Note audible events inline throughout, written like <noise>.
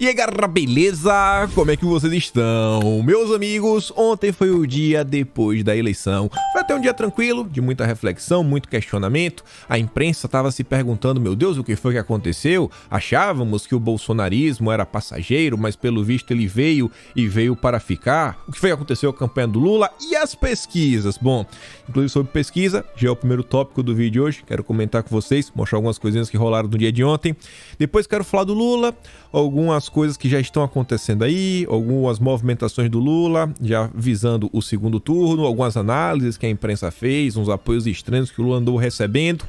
E aí galera, beleza? Como é que vocês estão? Meus amigos, ontem foi o dia depois da eleição. Foi até um dia tranquilo, de muita reflexão, muito questionamento. A imprensa estava se perguntando, meu Deus, o que foi que aconteceu? Achávamos que o bolsonarismo era passageiro, mas pelo visto ele veio e veio para ficar. O que foi que aconteceu com a campanha do Lula e as pesquisas? Bom, inclusive sobre pesquisa, já é o primeiro tópico do vídeo de hoje. Quero comentar com vocês, mostrar algumas coisinhas que rolaram no dia de ontem. Depois quero falar do Lula, algumas coisas que já estão acontecendo aí, algumas movimentações do Lula, já visando o segundo turno, algumas análises que a imprensa fez, uns apoios estranhos que o Lula andou recebendo.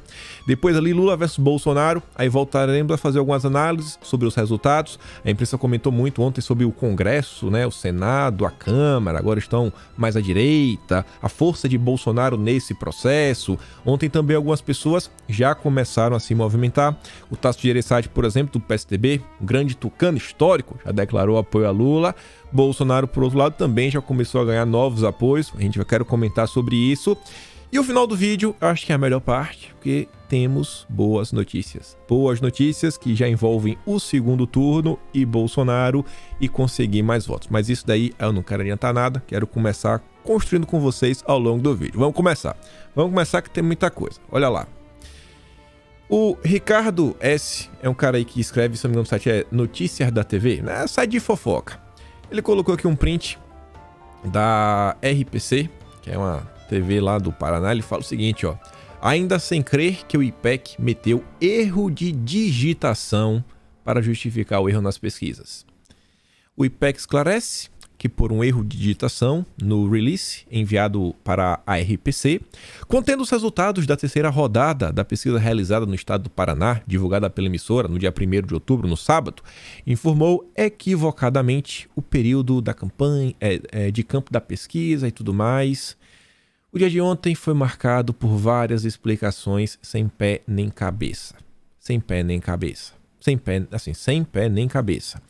Depois ali Lula versus Bolsonaro, aí voltaremos a fazer algumas análises sobre os resultados. A imprensa comentou muito ontem sobre o Congresso, né, o Senado, a Câmara, agora estão mais à direita, a força de Bolsonaro nesse processo. Ontem também algumas pessoas já começaram a se movimentar. O Tasso Gereissati, por exemplo, do PSDB, um grande tucano histórico, já declarou apoio a Lula. Bolsonaro, por outro lado, também já começou a ganhar novos apoios. A gente vai quero comentar sobre isso. E o final do vídeo, eu acho que é a melhor parte, porque temos boas notícias. Boas notícias que já envolvem o segundo turno e Bolsonaro e conseguir mais votos. Mas isso daí eu não quero adiantar nada, quero começar construindo com vocês ao longo do vídeo. Vamos começar. Vamos começar que tem muita coisa. Olha lá. O Ricardo S. é um cara aí que escreve, se não me engano, no site é Notícias da TV, né? Site de fofoca. Ele colocou aqui um print da RPC, que é uma TV lá do Paraná. Ele fala o seguinte, ó. Ainda sem crer que o IPEC meteu erro de digitação para justificar o erro nas pesquisas. O IPEC esclarece que por um erro de digitação no release enviado para a RPC, contendo os resultados da terceira rodada da pesquisa realizada no estado do Paraná, divulgada pela emissora no dia 1 de outubro, no sábado, informou equivocadamente o período da campanha é, é, de campo da pesquisa e tudo mais. O dia de ontem foi marcado por várias explicações sem pé nem cabeça. Sem pé nem cabeça. Sem pé, assim, sem pé nem cabeça.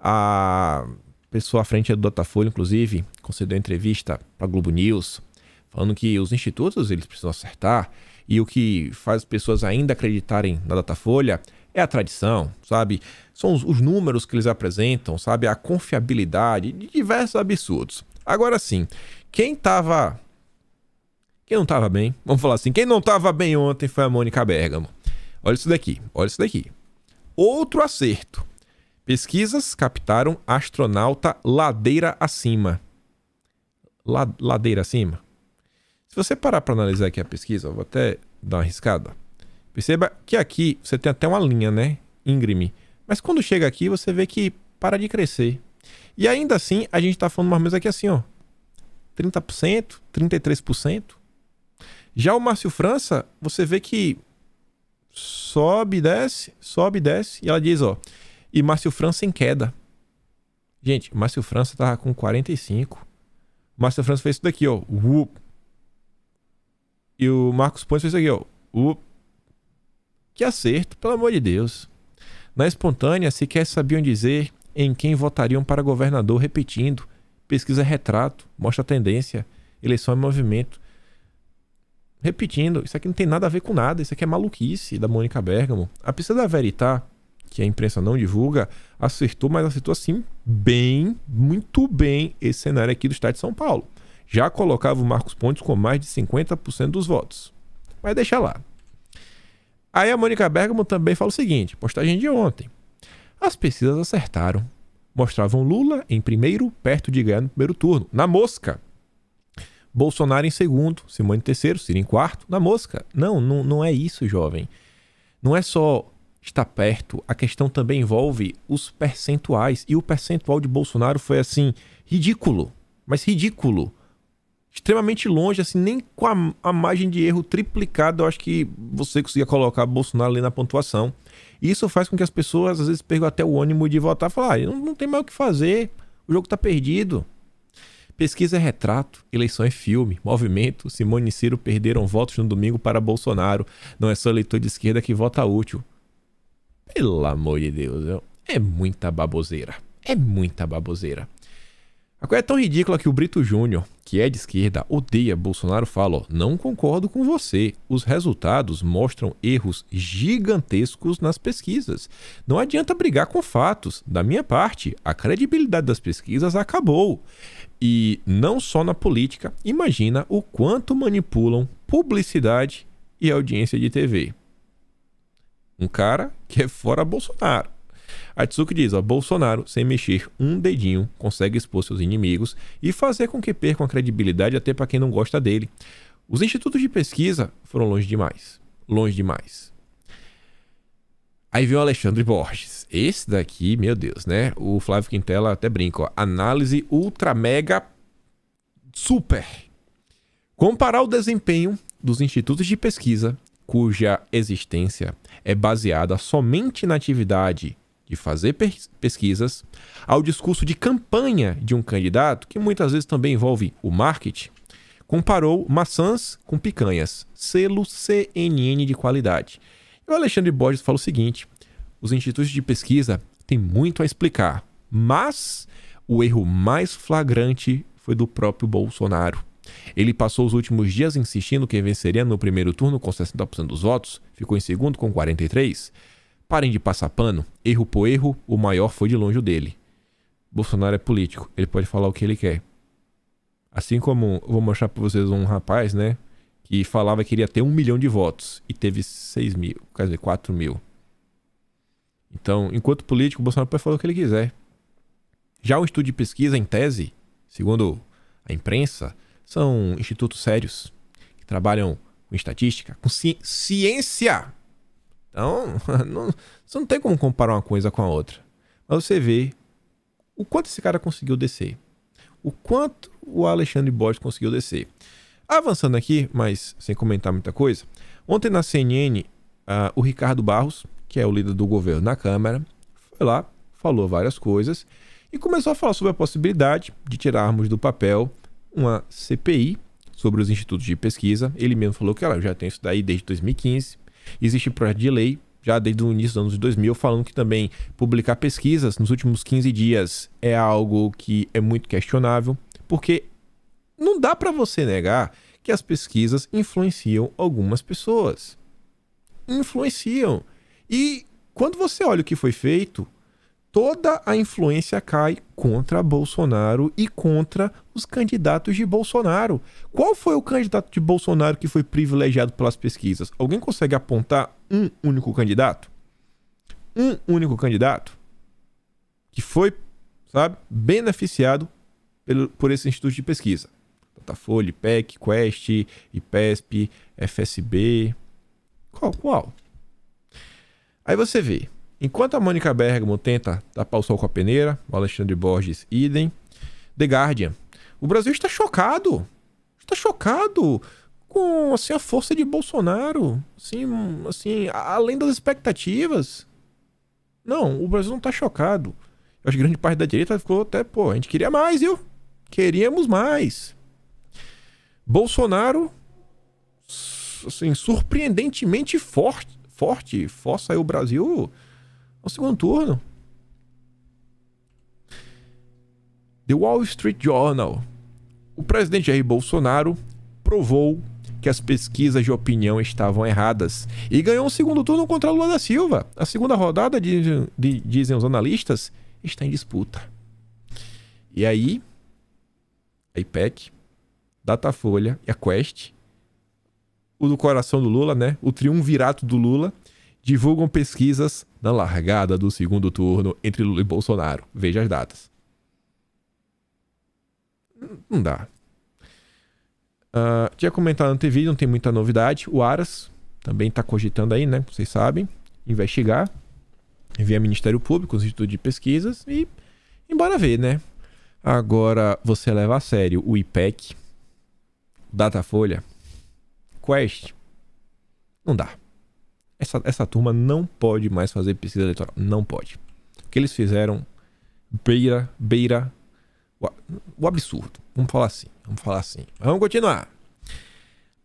A ah, pessoa à frente do Datafolha, inclusive, concedeu entrevista para Globo News, falando que os institutos eles precisam acertar e o que faz as pessoas ainda acreditarem na Datafolha é a tradição, sabe? São os, os números que eles apresentam, sabe? A confiabilidade de diversos absurdos. Agora sim, quem tava quem não estava bem, vamos falar assim, quem não estava bem ontem foi a Mônica Bergamo. Olha isso daqui, olha isso daqui. Outro acerto. Pesquisas captaram astronauta ladeira acima. La ladeira acima? Se você parar para analisar aqui a pesquisa, vou até dar uma arriscada. Perceba que aqui você tem até uma linha, né? Íngreme. Mas quando chega aqui, você vê que para de crescer. E ainda assim, a gente está falando mais ou menos aqui assim, ó. 30%, 33%. Já o Márcio França, você vê que sobe, desce, sobe, desce. E ela diz, ó, e Márcio França em queda. Gente, Márcio França tava tá com 45. Márcio França fez isso daqui, ó. Uop. E o Marcos Pontes fez isso aqui, ó. Uop. Que acerto, pelo amor de Deus. Na espontânea, sequer sabiam dizer em quem votariam para governador, repetindo. Pesquisa retrato, mostra tendência, eleição é movimento. Repetindo, isso aqui não tem nada a ver com nada, isso aqui é maluquice da Mônica Bergamo. A pesquisa da Veritá que a imprensa não divulga, acertou, mas acertou assim bem, muito bem esse cenário aqui do estado de São Paulo. Já colocava o Marcos Pontes com mais de 50% dos votos. Mas deixa lá. Aí a Mônica Bergamo também fala o seguinte: postagem de ontem. As pesquisas acertaram. Mostravam Lula em primeiro, perto de ganhar no primeiro turno. Na mosca. Bolsonaro em segundo, Simone em terceiro, Ciro em quarto, na mosca. Não, não, não é isso, jovem. Não é só está perto. A questão também envolve os percentuais. E o percentual de Bolsonaro foi assim, ridículo, mas ridículo. Extremamente longe, assim, nem com a, a margem de erro triplicada, eu acho que você conseguia colocar Bolsonaro ali na pontuação. E isso faz com que as pessoas às vezes percam até o ânimo de votar e falar: ah, não, não tem mais o que fazer, o jogo está perdido. Pesquisa é retrato, eleição é filme, movimento. Simone e Ciro perderam votos no domingo para Bolsonaro. Não é só eleitor de esquerda que vota útil. Pelo amor de Deus, é muita baboseira. É muita baboseira. A coisa é tão ridícula que o Brito Júnior, que é de esquerda, odeia Bolsonaro, fala: não concordo com você. Os resultados mostram erros gigantescos nas pesquisas. Não adianta brigar com fatos. Da minha parte, a credibilidade das pesquisas acabou. E não só na política, imagina o quanto manipulam publicidade e audiência de TV. Um cara que é fora Bolsonaro. Tsuki diz: ó, Bolsonaro, sem mexer um dedinho, consegue expor seus inimigos e fazer com que percam a credibilidade até para quem não gosta dele. Os institutos de pesquisa foram longe demais. Longe demais. Aí vem o Alexandre Borges. Esse daqui, meu Deus, né? O Flávio Quintela até brinca, ó. Análise ultra mega super. Comparar o desempenho dos institutos de pesquisa, cuja existência é baseada somente na atividade de fazer pesquisas, ao discurso de campanha de um candidato, que muitas vezes também envolve o marketing, comparou maçãs com picanhas, selo CNN de qualidade. E o Alexandre Borges fala o seguinte: os institutos de pesquisa têm muito a explicar, mas o erro mais flagrante foi do próprio Bolsonaro. Ele passou os últimos dias insistindo que venceria no primeiro turno com 60% dos votos, ficou em segundo com 43%. Parem de passar pano, erro por erro, o maior foi de longe o dele. Bolsonaro é político, ele pode falar o que ele quer. Assim como vou mostrar para vocês um rapaz, né? Que falava que iria ter um milhão de votos e teve 6 mil, quer dizer, 4 mil. Então, enquanto político, o Bolsonaro pode falar o que ele quiser. Já um estudo de pesquisa, em tese, segundo a imprensa, são institutos sérios que trabalham com estatística, com ci ciência. Então, <laughs> não, você não tem como comparar uma coisa com a outra. Mas você vê o quanto esse cara conseguiu descer. O quanto o Alexandre Borges conseguiu descer. Avançando aqui, mas sem comentar muita coisa. Ontem na CNN, uh, ah, o Ricardo Barros, que é o líder do governo na Câmara, foi lá, falou várias coisas e começou a falar sobre a possibilidade de tirarmos do papel uma CPI sobre os institutos de pesquisa. Ele mesmo falou que ela eu já tenho isso daí desde 2015. Existe projeto de lei já desde o início dos anos 2000 falando que também publicar pesquisas nos últimos 15 dias é algo que é muito questionável, porque não dá para você negar que as pesquisas influenciam algumas pessoas. Influenciam. E quando você olha o que foi feito, toda a influência cai contra Bolsonaro e contra os candidatos de Bolsonaro. Qual foi o candidato de Bolsonaro que foi privilegiado pelas pesquisas? Alguém consegue apontar um único candidato? Um único candidato que foi, sabe, beneficiado pelo, por esse instituto de pesquisa. Datafolha, IPEC, Quest, IPESP, FSB. Qual? Qual? Aí você vê Enquanto a Mônica Bergamo tenta tapar o sol com a peneira, o Alexandre Borges, idem. The Guardian. O Brasil está chocado. Está chocado com assim, a força de Bolsonaro. Assim, assim, além das expectativas. Não, o Brasil não está chocado. Eu acho que grande parte da direita ficou até, pô, a gente queria mais, viu? Queríamos mais. Bolsonaro, assim, surpreendentemente forte. Forte, força aí o Brasil ao segundo turno. The Wall Street Journal. O presidente Jair Bolsonaro provou que as pesquisas de opinião estavam erradas e ganhou um segundo turno contra Lula da Silva. A segunda rodada, dizem, dizem os analistas, está em disputa. E aí, a IPEC, Datafolha e a Quest, o do coração do Lula, né? O triunvirato do Lula, divulgam pesquisas na largada do segundo turno entre Lula e Bolsonaro. Veja as datas. Não dá. Uh, tinha comentado no TV, não tem muita novidade. O Aras também está cogitando aí, né? Vocês sabem. Investigar. Enviar Ministério Público, os institutos de pesquisas e embora ver, né? Agora você leva a sério o IPEC, Datafolha, Quest. Não dá. Essa, essa turma não pode mais fazer pesquisa eleitoral. Não pode. O que eles fizeram beira, beira o, o absurdo. Vamos falar assim. Vamos falar assim. Vamos continuar.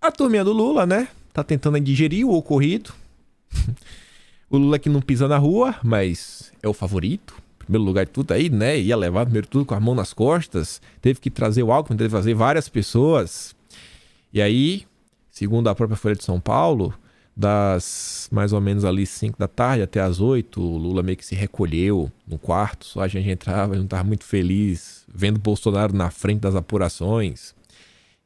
A turminha do Lula, né? Tá tentando digerir o ocorrido. <laughs> o Lula que não pisa na rua, mas é o favorito primeiro lugar de tudo aí, né? Ia levar primeiro tudo com a mão nas costas, teve que trazer o álcool, teve que trazer várias pessoas. E aí, segundo a própria Folha de São Paulo, das mais ou menos ali 5 da tarde até as 8, o Lula meio que se recolheu no quarto, só a gente entrava, ele não estava muito feliz, vendo Bolsonaro na frente das apurações.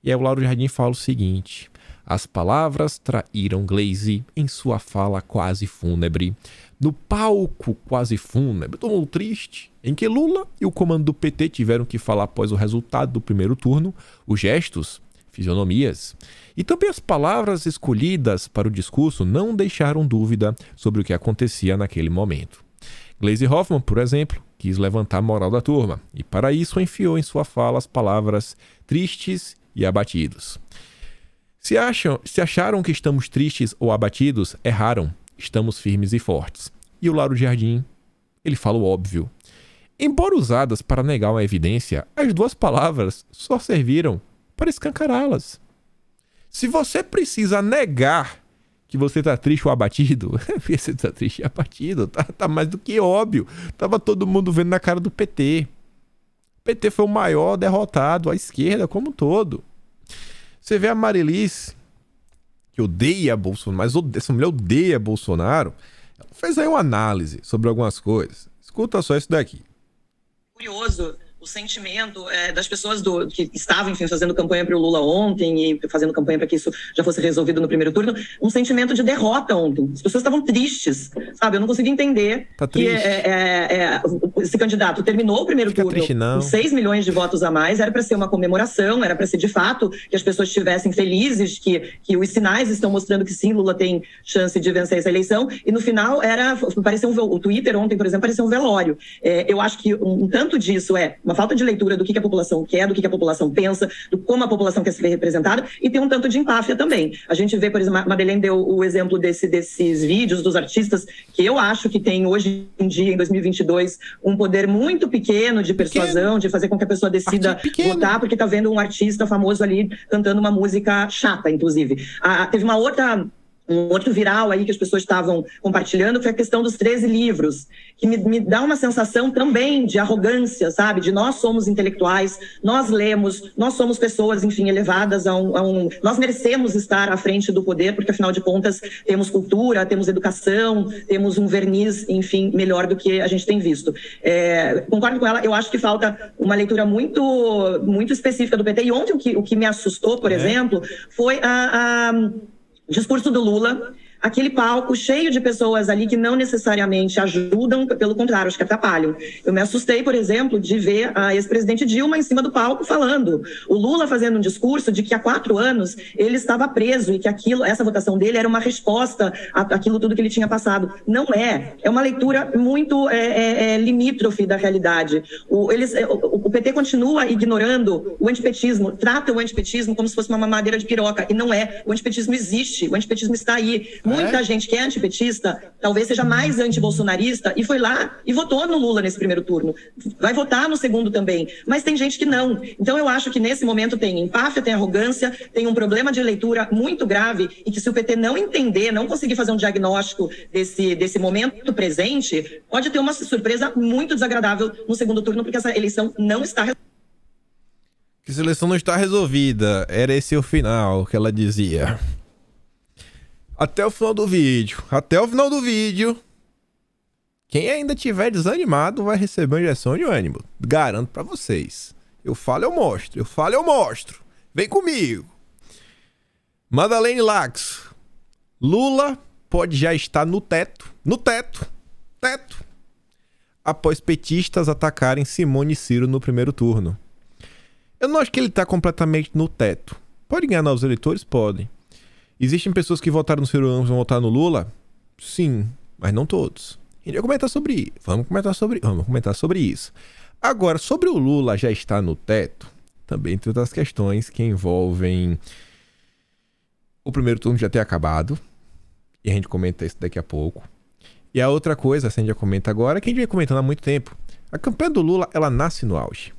E aí o Lauro Jardim fala o seguinte: as palavras traíram Glaze em sua fala quase fúnebre. No palco quase fúnebre, todo mundo triste, em que Lula e o comando do PT tiveram que falar após o resultado do primeiro turno, os gestos, fisionomias e também as palavras escolhidas para o discurso não deixaram dúvida sobre o que acontecia naquele momento. Glaze Hoffman, por exemplo, quis levantar a moral da turma e, para isso, enfiou em sua fala as palavras tristes e abatidos. Se, acham, se acharam que estamos tristes ou abatidos, erraram. Estamos firmes e fortes. E o Laro Jardim, ele fala o óbvio. Embora usadas para negar uma evidência, as duas palavras só serviram para escancará-las. Se você precisa negar que você tá triste ou abatido, <laughs> você tá triste e abatido, tá, tá mais do que óbvio. Tava todo mundo vendo na cara do PT. O PT foi o maior derrotado, a esquerda como um todo. Você vê a Marilis, que odeia Bolsonaro, mas odeia, essa mulher odeia Bolsonaro, ela fez aí uma análise sobre algumas coisas. Escuta só isso daqui. Curioso o sentimento é, das pessoas do, que estavam, enfim, fazendo campanha para o Lula ontem e fazendo campanha para que isso já fosse resolvido no primeiro turno, um sentimento de derrota ontem. As pessoas estavam tristes, sabe? Eu não consegui entender tá que é, é, é, esse candidato terminou o primeiro Fica turno triste, com 6 milhões de votos a mais, era para ser uma comemoração, era para ser de fato que as pessoas estivessem felizes, que, que os sinais estão mostrando que sim, Lula tem chance de vencer essa eleição, e no final era, parecia um, o Twitter ontem, por exemplo, parecia um velório. É, eu acho que um tanto disso é uma falta de leitura do que, que a população quer, do que, que a população pensa, do como a população quer se ver representada, e tem um tanto de empáfia também. A gente vê, por exemplo, a Madeleine deu o exemplo desse, desses vídeos dos artistas, que eu acho que tem hoje em dia, em 2022, um poder muito pequeno de persuasão, de fazer com que a pessoa decida votar, porque está vendo um artista famoso ali cantando uma música chata, inclusive. Ah, teve uma outra um outro viral aí que as pessoas estavam compartilhando foi a questão dos 13 livros, que me, me, dá uma sensação também de arrogância, sabe? De nós somos intelectuais, nós lemos, nós somos pessoas, enfim, elevadas a um, a um, Nós merecemos estar à frente do poder, porque afinal de contas temos cultura, temos educação, temos um verniz, enfim, melhor do que a gente tem visto. É, concordo com ela, eu acho que falta uma leitura muito, muito específica do PT. E ontem o que, o que me assustou, por é. exemplo, foi a, a o discurso do Lula aquele palco cheio de pessoas ali que não necessariamente ajudam, pelo contrário, acho que atrapalham. Eu me assustei, por exemplo, de ver a ex-presidente Dilma em cima do palco falando, o Lula fazendo um discurso de que há quatro anos ele estava preso e que aquilo, essa votação dele era uma resposta àquilo tudo que ele tinha passado. Não é. É uma leitura muito é, é, é, limítrofe da realidade. O, eles, é, o, o PT continua ignorando o antipetismo, trata o antipetismo como se fosse uma mamadeira de piroca, e não é. O antipetismo existe, o antipetismo está aí. Muito muita é? gente que é antipetista talvez seja mais antibolsonarista e foi lá e votou no Lula nesse primeiro turno. Vai votar no segundo também. Mas tem gente que não. Então eu acho que nesse momento tem empáfia, tem arrogância, tem um problema de leitura muito grave e que se o PT não entender, não conseguir fazer um diagnóstico desse, desse momento presente, pode ter uma surpresa muito desagradável no segundo turno, porque essa eleição não está resolvida que a seleção não está resolvida. Era esse o final que ela dizia. Até o final do vídeo. Até o final do vídeo. Quem ainda tiver desanimado vai receber uma injeção de ânimo. Garanto para vocês. Eu falo, eu mostro. Eu falo, eu mostro. Vem comigo. Madalene Lax. Lula pode já estar no teto. No teto. Teto. Após petistas atacarem Simone e Ciro no primeiro turno. Eu não acho que ele tá completamente no teto. Pode ganhar novos eleitores? Podem. Existem pessoas que votaram no Ciro Ramos e vão votar no Lula? Sim, mas não todos. A gente vai comentar sobre isso. Vamos comentar sobre, vamos comentar sobre isso. Agora, sobre o Lula já está no teto, também tem outras questões que envolvem o primeiro turno já ter acabado. E a gente comenta isso daqui a pouco. E a outra coisa, assim, a gente já comenta agora, que a gente vem comentando há muito tempo. A campanha do Lula, ela nasce no auge.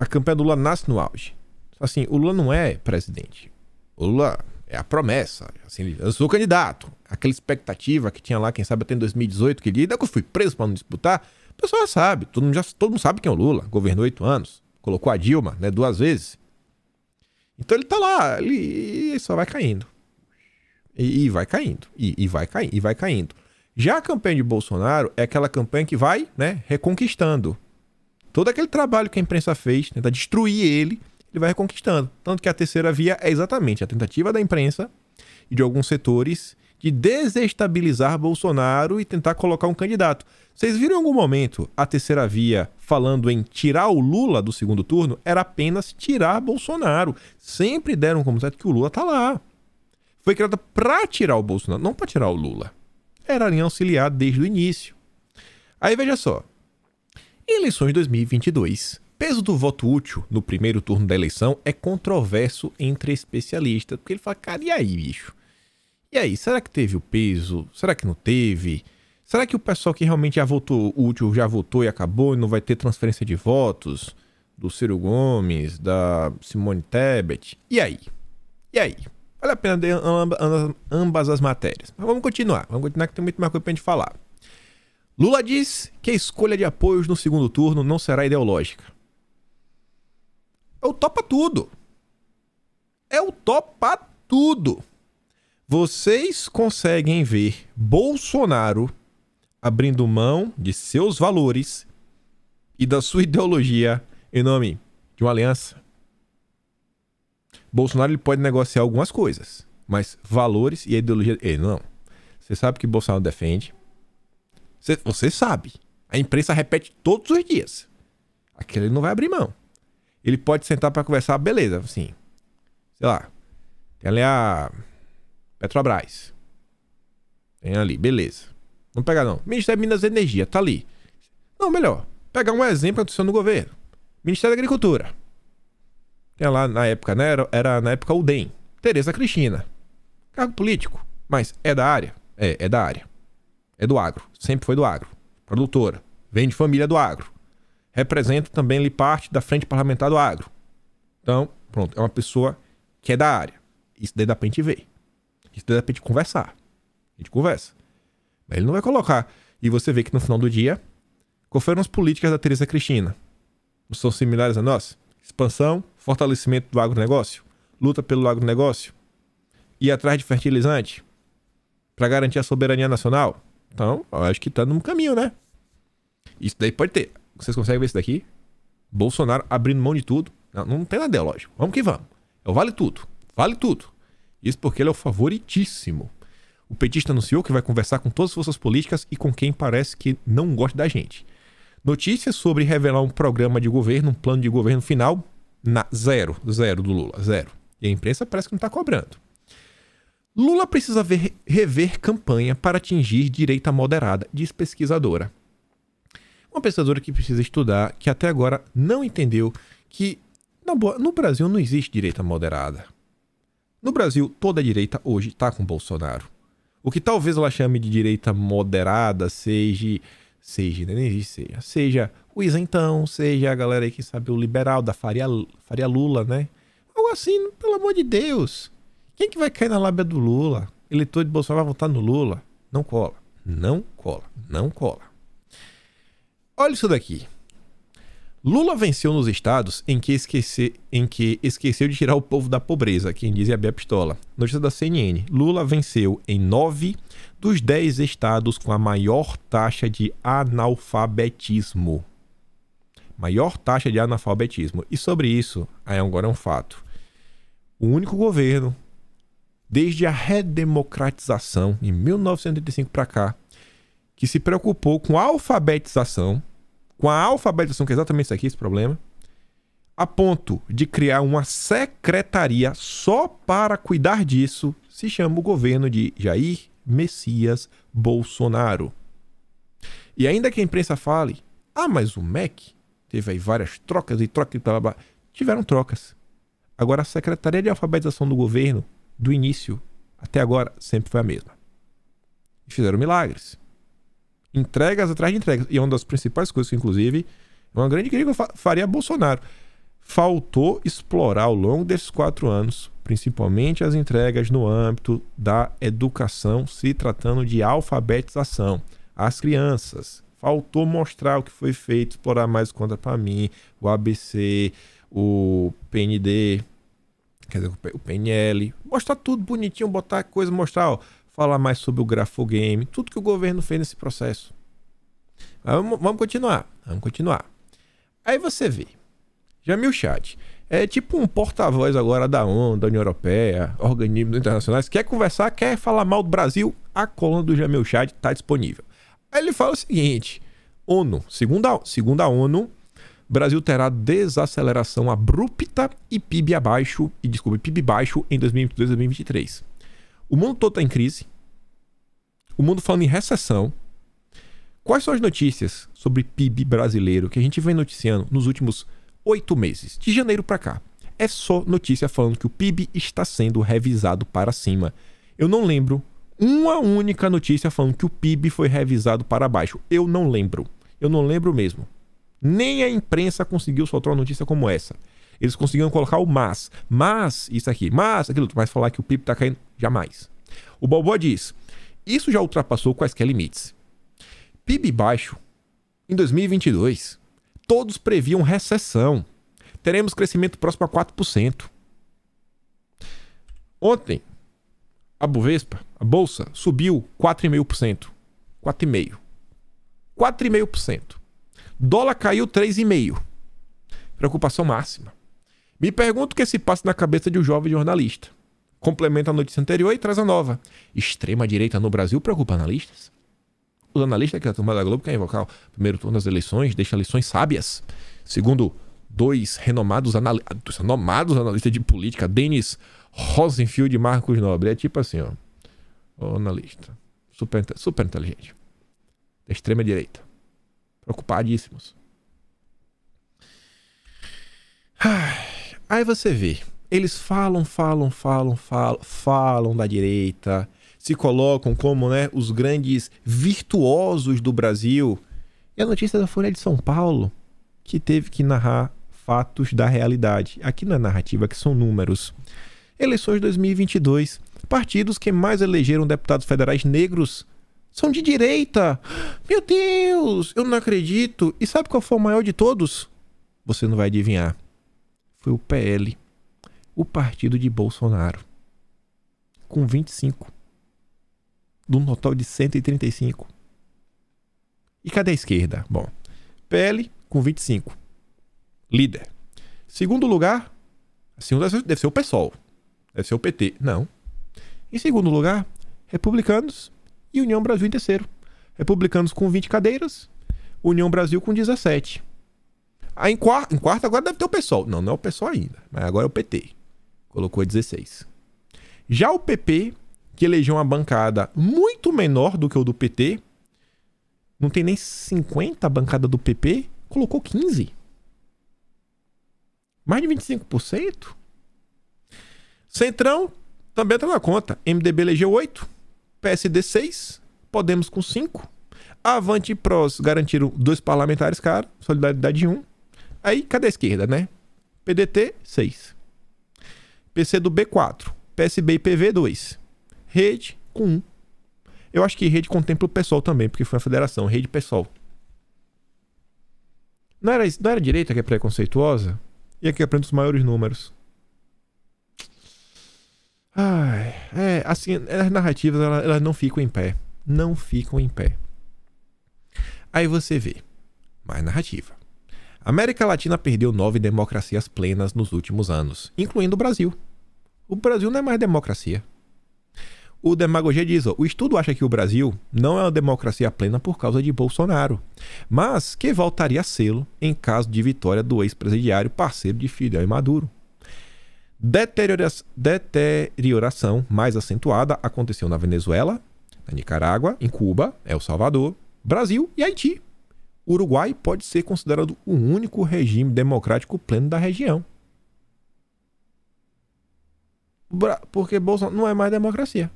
A campanha do Lula nasce no auge. Assim, o Lula não é presidente. O Lula é a promessa. Assim, eu sou candidato. Aquela expectativa que tinha lá, quem sabe até em 2018, que ele ainda que eu fui preso para não disputar. O pessoal já sabe. Todo mundo, já, todo mundo sabe quem é o Lula. Governou oito anos. Colocou a Dilma né, duas vezes. Então ele tá lá, ele só vai caindo. E, e vai caindo. E, e vai caindo. E vai caindo. Já a campanha de Bolsonaro é aquela campanha que vai né, reconquistando todo aquele trabalho que a imprensa fez, tentar destruir ele, ele vai reconquistando. Tanto que a terceira via é exatamente a tentativa da imprensa e de alguns setores de desestabilizar Bolsonaro e tentar colocar um candidato. Vocês viram em algum momento a terceira via falando em tirar o Lula do segundo turno? Era apenas tirar Bolsonaro. Sempre deram como certo que o Lula tá lá. Foi criada para tirar o Bolsonaro, não para tirar o Lula. Era a linha auxiliar desde o início. Aí veja só. Eleições 2022 peso do voto útil no primeiro turno da eleição é controverso entre especialistas, porque ele fala, cara, e aí, bicho? E aí, será que teve o peso? Será que não teve? Será que o pessoal que realmente já votou útil já votou e acabou e não vai ter transferência de votos? Do Ciro Gomes, da Simone Tebet? E aí? E aí? Vale a pena ter ambas as matérias. Mas vamos continuar, vamos continuar que tem muito mais coisa pra gente falar. Lula diz que a escolha de apoios no segundo turno não será ideológica. É o topa tudo. É o topa tudo. Vocês conseguem ver Bolsonaro abrindo mão de seus valores e da sua ideologia em nome de uma aliança? Bolsonaro ele pode negociar algumas coisas, mas valores e ideologia ele não. Você sabe que Bolsonaro defende. Você, sabe. A imprensa repete todos os dias. Aquele não vai abrir mão ele pode sentar para conversar, beleza, assim. Sei lá. Tem ali a Petrobras. Tem ali, beleza. Vamos pegar não. Ministério de Minas e Energia, tá ali. Não, melhor. Pegar um exemplo acontecendo no governo. Ministério da Agricultura. Tem é lá na época, né? Era, era na época o DEM. Tereza Cristina. Cargo político. Mas é da área? É, é da área. É do agro. Sempre foi do agro. Produtora. Vem de família do agro representa também ali parte da frente parlamentar do agro. Então, pronto, é uma pessoa que é da área. Isso daí dá pra gente ver. Isso daí dá pra gente conversar. A gente conversa. Mas ele não vai colocar. E você vê que no final do dia, qual foram as políticas da Teresa Cristina? Não são similares a nossas: Expansão, fortalecimento do agronegócio, luta pelo agronegócio, ir atrás de fertilizante para garantir a soberania nacional. Então, eu acho que tá num caminho, né? Isso daí pode ter. Vocês conseguem ver isso daqui? Bolsonaro abrindo mão de tudo. Não, não tem nada, lógico. Vamos que vamos. eu é vale tudo. Vale tudo. Isso porque ele é o favoritíssimo. O petista anunciou que vai conversar com todas as forças políticas e com quem parece que não gosta da gente. Notícias sobre revelar um programa de governo, um plano de governo final, na zero, zero do Lula, zero. E a imprensa parece que não está cobrando. Lula precisa ver, rever campanha para atingir direita moderada, diz pesquisadora. Uma pesquisadora que precisa estudar, que até agora não entendeu que boa, no Brasil não existe direita moderada. No Brasil, toda a direita hoje está com Bolsonaro. O que talvez ela chame de direita moderada seja. Seja, né? nem existe, seja. Seja o isentão, seja a galera aí que sabe o liberal da Faria, Faria Lula, né? Algo assim, pelo amor de Deus. Quem que vai cair na lábia do Lula? Eleitor de Bolsonaro vai votar no Lula? Não cola. Não cola. Não cola. Olha isso daqui. Lula venceu nos estados em que, em que esqueceu de tirar o povo da pobreza, quem diz é a Bia Pistola. Notícia da CNN. Lula venceu em nove dos dez estados com a maior taxa de analfabetismo. Maior taxa de analfabetismo. E sobre isso, agora é um fato. O único governo, desde a redemocratização, em 1985 para cá, que se preocupou com a alfabetização, com a alfabetização, que é exatamente isso aqui, esse problema, a ponto de criar uma secretaria só para cuidar disso, se chama o governo de Jair Messias Bolsonaro. E ainda que a imprensa fale, ah, mas o MEC teve aí várias trocas e trocas e blá, blá, blá. Tiveram trocas. Agora, a Secretaria de Alfabetização do governo, do início até agora, sempre foi a mesma. E fizeram milagres. Entregas atrás de entregas. E é uma das principais coisas que, inclusive, é uma grande crítica que eu faria a Bolsonaro. Faltou explorar ao longo desses quatro anos, principalmente as entregas no âmbito da educação, se tratando de alfabetização. As crianças. Faltou mostrar o que foi feito, explorar mais conta para mim, o ABC, o PND, quer dizer, o PNL. Mostrar tudo bonitinho, botar coisa, mostrar, ó, falar mais sobre o Grafogame, tudo que o governo fez nesse processo. Vamos, vamos, continuar, vamos continuar. Aí você vê, Jamil Chad é tipo um porta-voz agora da ONU, da União Europeia, organismos internacionais. Quer conversar, quer falar mal do Brasil? A coluna do Jamil Chad está disponível. Aí ele fala o seguinte: ONU, segundo a, segundo a ONU, Brasil terá desaceleração abrupta e PIB abaixo, e desculpe, PIB baixo em 2022 e 2023. O mundo todo está em crise. O mundo falando em recessão. Quais são as notícias sobre PIB brasileiro que a gente vem noticiando nos últimos oito meses, de janeiro para cá? É só notícia falando que o PIB está sendo revisado para cima. Eu não lembro uma única notícia falando que o PIB foi revisado para baixo. Eu não lembro. Eu não lembro mesmo. Nem a imprensa conseguiu soltar uma notícia como essa eles conseguiram colocar o mas. Mas isso aqui, mas aquilo, mas falar que o PIB está caindo, jamais. O Balboa diz: isso já ultrapassou quaisquer limites. PIB baixo em 2022. Todos previam recessão. Teremos crescimento próximo a 4%. Ontem, a Bovespa, a bolsa, subiu 4,5%. 4,5%. 4,5%. Dólar caiu 3,5%. Preocupação máxima. Me pergunto o que se passa na cabeça de um jovem jornalista. Complementa a notícia anterior e traz a nova. Extrema-direita no Brasil preocupa analistas? Os analistas que a turma da Globo quer invocar o primeiro turno das eleições, deixa lições sábias. Segundo dois renomados, anal... renomados analistas de política, Denis Rosenfield e Marcos Nobre. É tipo assim, ó. O analista. Super, super inteligente. extrema-direita. Preocupadíssimos. Ah. Aí você vê, eles falam, falam, falam, falam, falam da direita, se colocam como né, os grandes virtuosos do Brasil. E a notícia da Folha de São Paulo, que teve que narrar fatos da realidade. Aqui não é narrativa, que são números. Eleições 2022. Partidos que mais elegeram deputados federais negros são de direita. Meu Deus, eu não acredito. E sabe qual foi o maior de todos? Você não vai adivinhar foi o PL, o partido de Bolsonaro, com 25, num total de 135. E cadê a esquerda? Bom, PL com 25, líder. Segundo lugar, assim deve ser o PSOL, deve ser o PT. Não. Em segundo lugar, Republicanos e União Brasil em terceiro. Republicanos com 20 cadeiras, União Brasil com 17. Aí em quarto, em quarto agora deve ter o pessoal. Não, não é o pessoal ainda, mas agora é o PT. Colocou 16. Já o PP, que elegeu uma bancada muito menor do que o do PT, não tem nem 50 bancada do PP, colocou 15. Mais de 25%. Centrão também está na conta. MDB elegeu 8, PSD 6, Podemos com 5. Avante e Prós garantiram dois parlamentares, cara. Solidariedade 1. Aí, cadê a esquerda, né? PDT, 6. PC do B4. PSB e PV, 2. Rede, com 1. Um. Eu acho que rede contempla o PSOL também, porque foi a federação. Rede PSOL. Não era, não era a direita que é preconceituosa? E aqui aprendo os maiores números. Ai, é, assim, as narrativas elas, elas não ficam em pé. Não ficam em pé. Aí você vê. Mais narrativa. América Latina perdeu nove democracias plenas nos últimos anos, incluindo o Brasil. O Brasil não é mais democracia. O Demagogia diz: ó, o estudo acha que o Brasil não é uma democracia plena por causa de Bolsonaro, mas que voltaria a sê-lo em caso de vitória do ex-presidiário parceiro de Fidel e Maduro. Deteriora deterioração mais acentuada aconteceu na Venezuela, na Nicarágua, em Cuba, El Salvador, Brasil e Haiti o Uruguai pode ser considerado o único regime democrático pleno da região. Porque Bolsonaro não é mais democracia.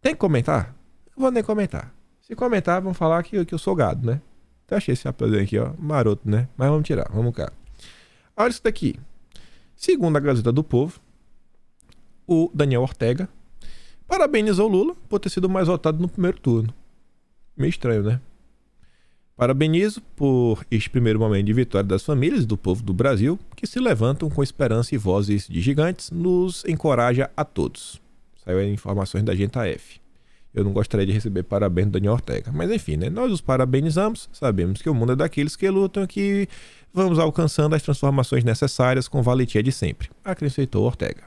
Tem que comentar? Não vou nem comentar. Se comentar, vão falar que, que eu sou gado, né? Então achei esse apelido aqui, ó. Maroto, né? Mas vamos tirar, vamos cá. Olha isso daqui. Segundo a Gazeta do Povo, o Daniel Ortega parabenizou Lula por ter sido mais votado no primeiro turno. Meio estranho, né? Parabenizo por este primeiro momento de vitória das famílias do povo do Brasil, que se levantam com esperança e vozes de gigantes, nos encoraja a todos. Saiu aí informações da gente AF. Eu não gostaria de receber parabéns do Daniel Ortega, mas enfim, né? Nós os parabenizamos, sabemos que o mundo é daqueles que lutam e que vamos alcançando as transformações necessárias com valentia de sempre, acrescentou Ortega.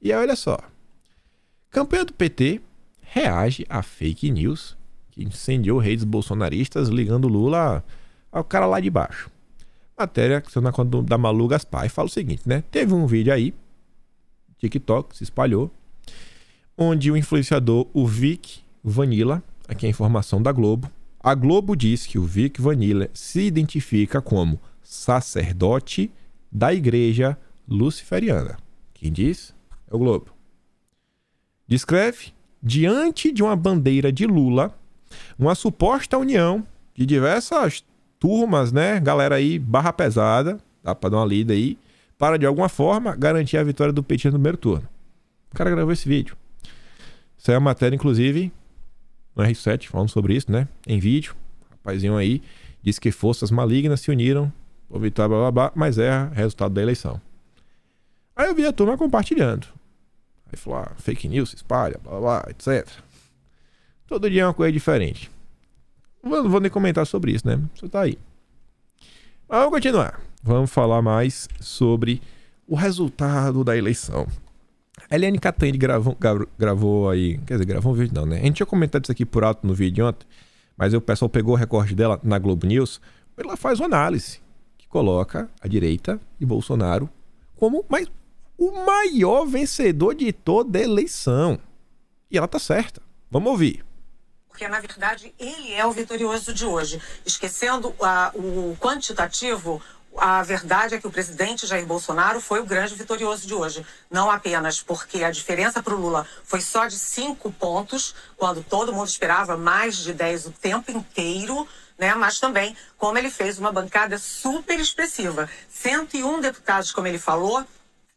E aí, olha só. Campanha do PT reage a fake news que incendiou redes bolsonaristas ligando Lula ao cara lá de baixo. Matéria que na conta da Malu Gaspar e fala o seguinte, né? Teve um vídeo aí, TikTok, se espalhou, onde o influenciador, o Vic Vanilla, aqui é a informação da Globo, a Globo diz que o Vic Vanilla se identifica como sacerdote da igreja luciferiana. Quem diz? É o Globo. Descreve, diante de uma bandeira de Lula, uma suposta união de diversas turmas, né? Galera aí, barra pesada, dá tá? pra dar uma lida aí, para de alguma forma garantir a vitória do Petinha no primeiro turno. O cara gravou esse vídeo. Isso é uma matéria, inclusive, no R7, falando sobre isso, né? Em vídeo. Rapazinho aí disse que forças malignas se uniram por evitar, blá, blá, blá, mas erra é resultado da eleição. Aí eu vi a turma compartilhando. Aí falou, ah, fake news se espalha, blá, blá, etc. Todo dia é uma coisa diferente. Não vou nem comentar sobre isso, né? Você tá aí. Mas vamos continuar. Vamos falar mais sobre o resultado da eleição. A Eliane Catende gravou, gravou aí. Quer dizer, gravou um vídeo, não, né? A gente tinha comentado isso aqui por alto no vídeo ontem, mas o pessoal pegou o recorde dela na Globo News. Ela faz uma análise que coloca a direita e Bolsonaro como mais, o maior vencedor de toda eleição. E ela tá certa. Vamos ouvir porque na verdade ele é o vitorioso de hoje. Esquecendo ah, o quantitativo, a verdade é que o presidente Jair Bolsonaro foi o grande vitorioso de hoje. Não apenas porque a diferença para o Lula foi só de cinco pontos, quando todo mundo esperava mais de dez o tempo inteiro, né? mas também como ele fez uma bancada super expressiva. 101 deputados, como ele falou,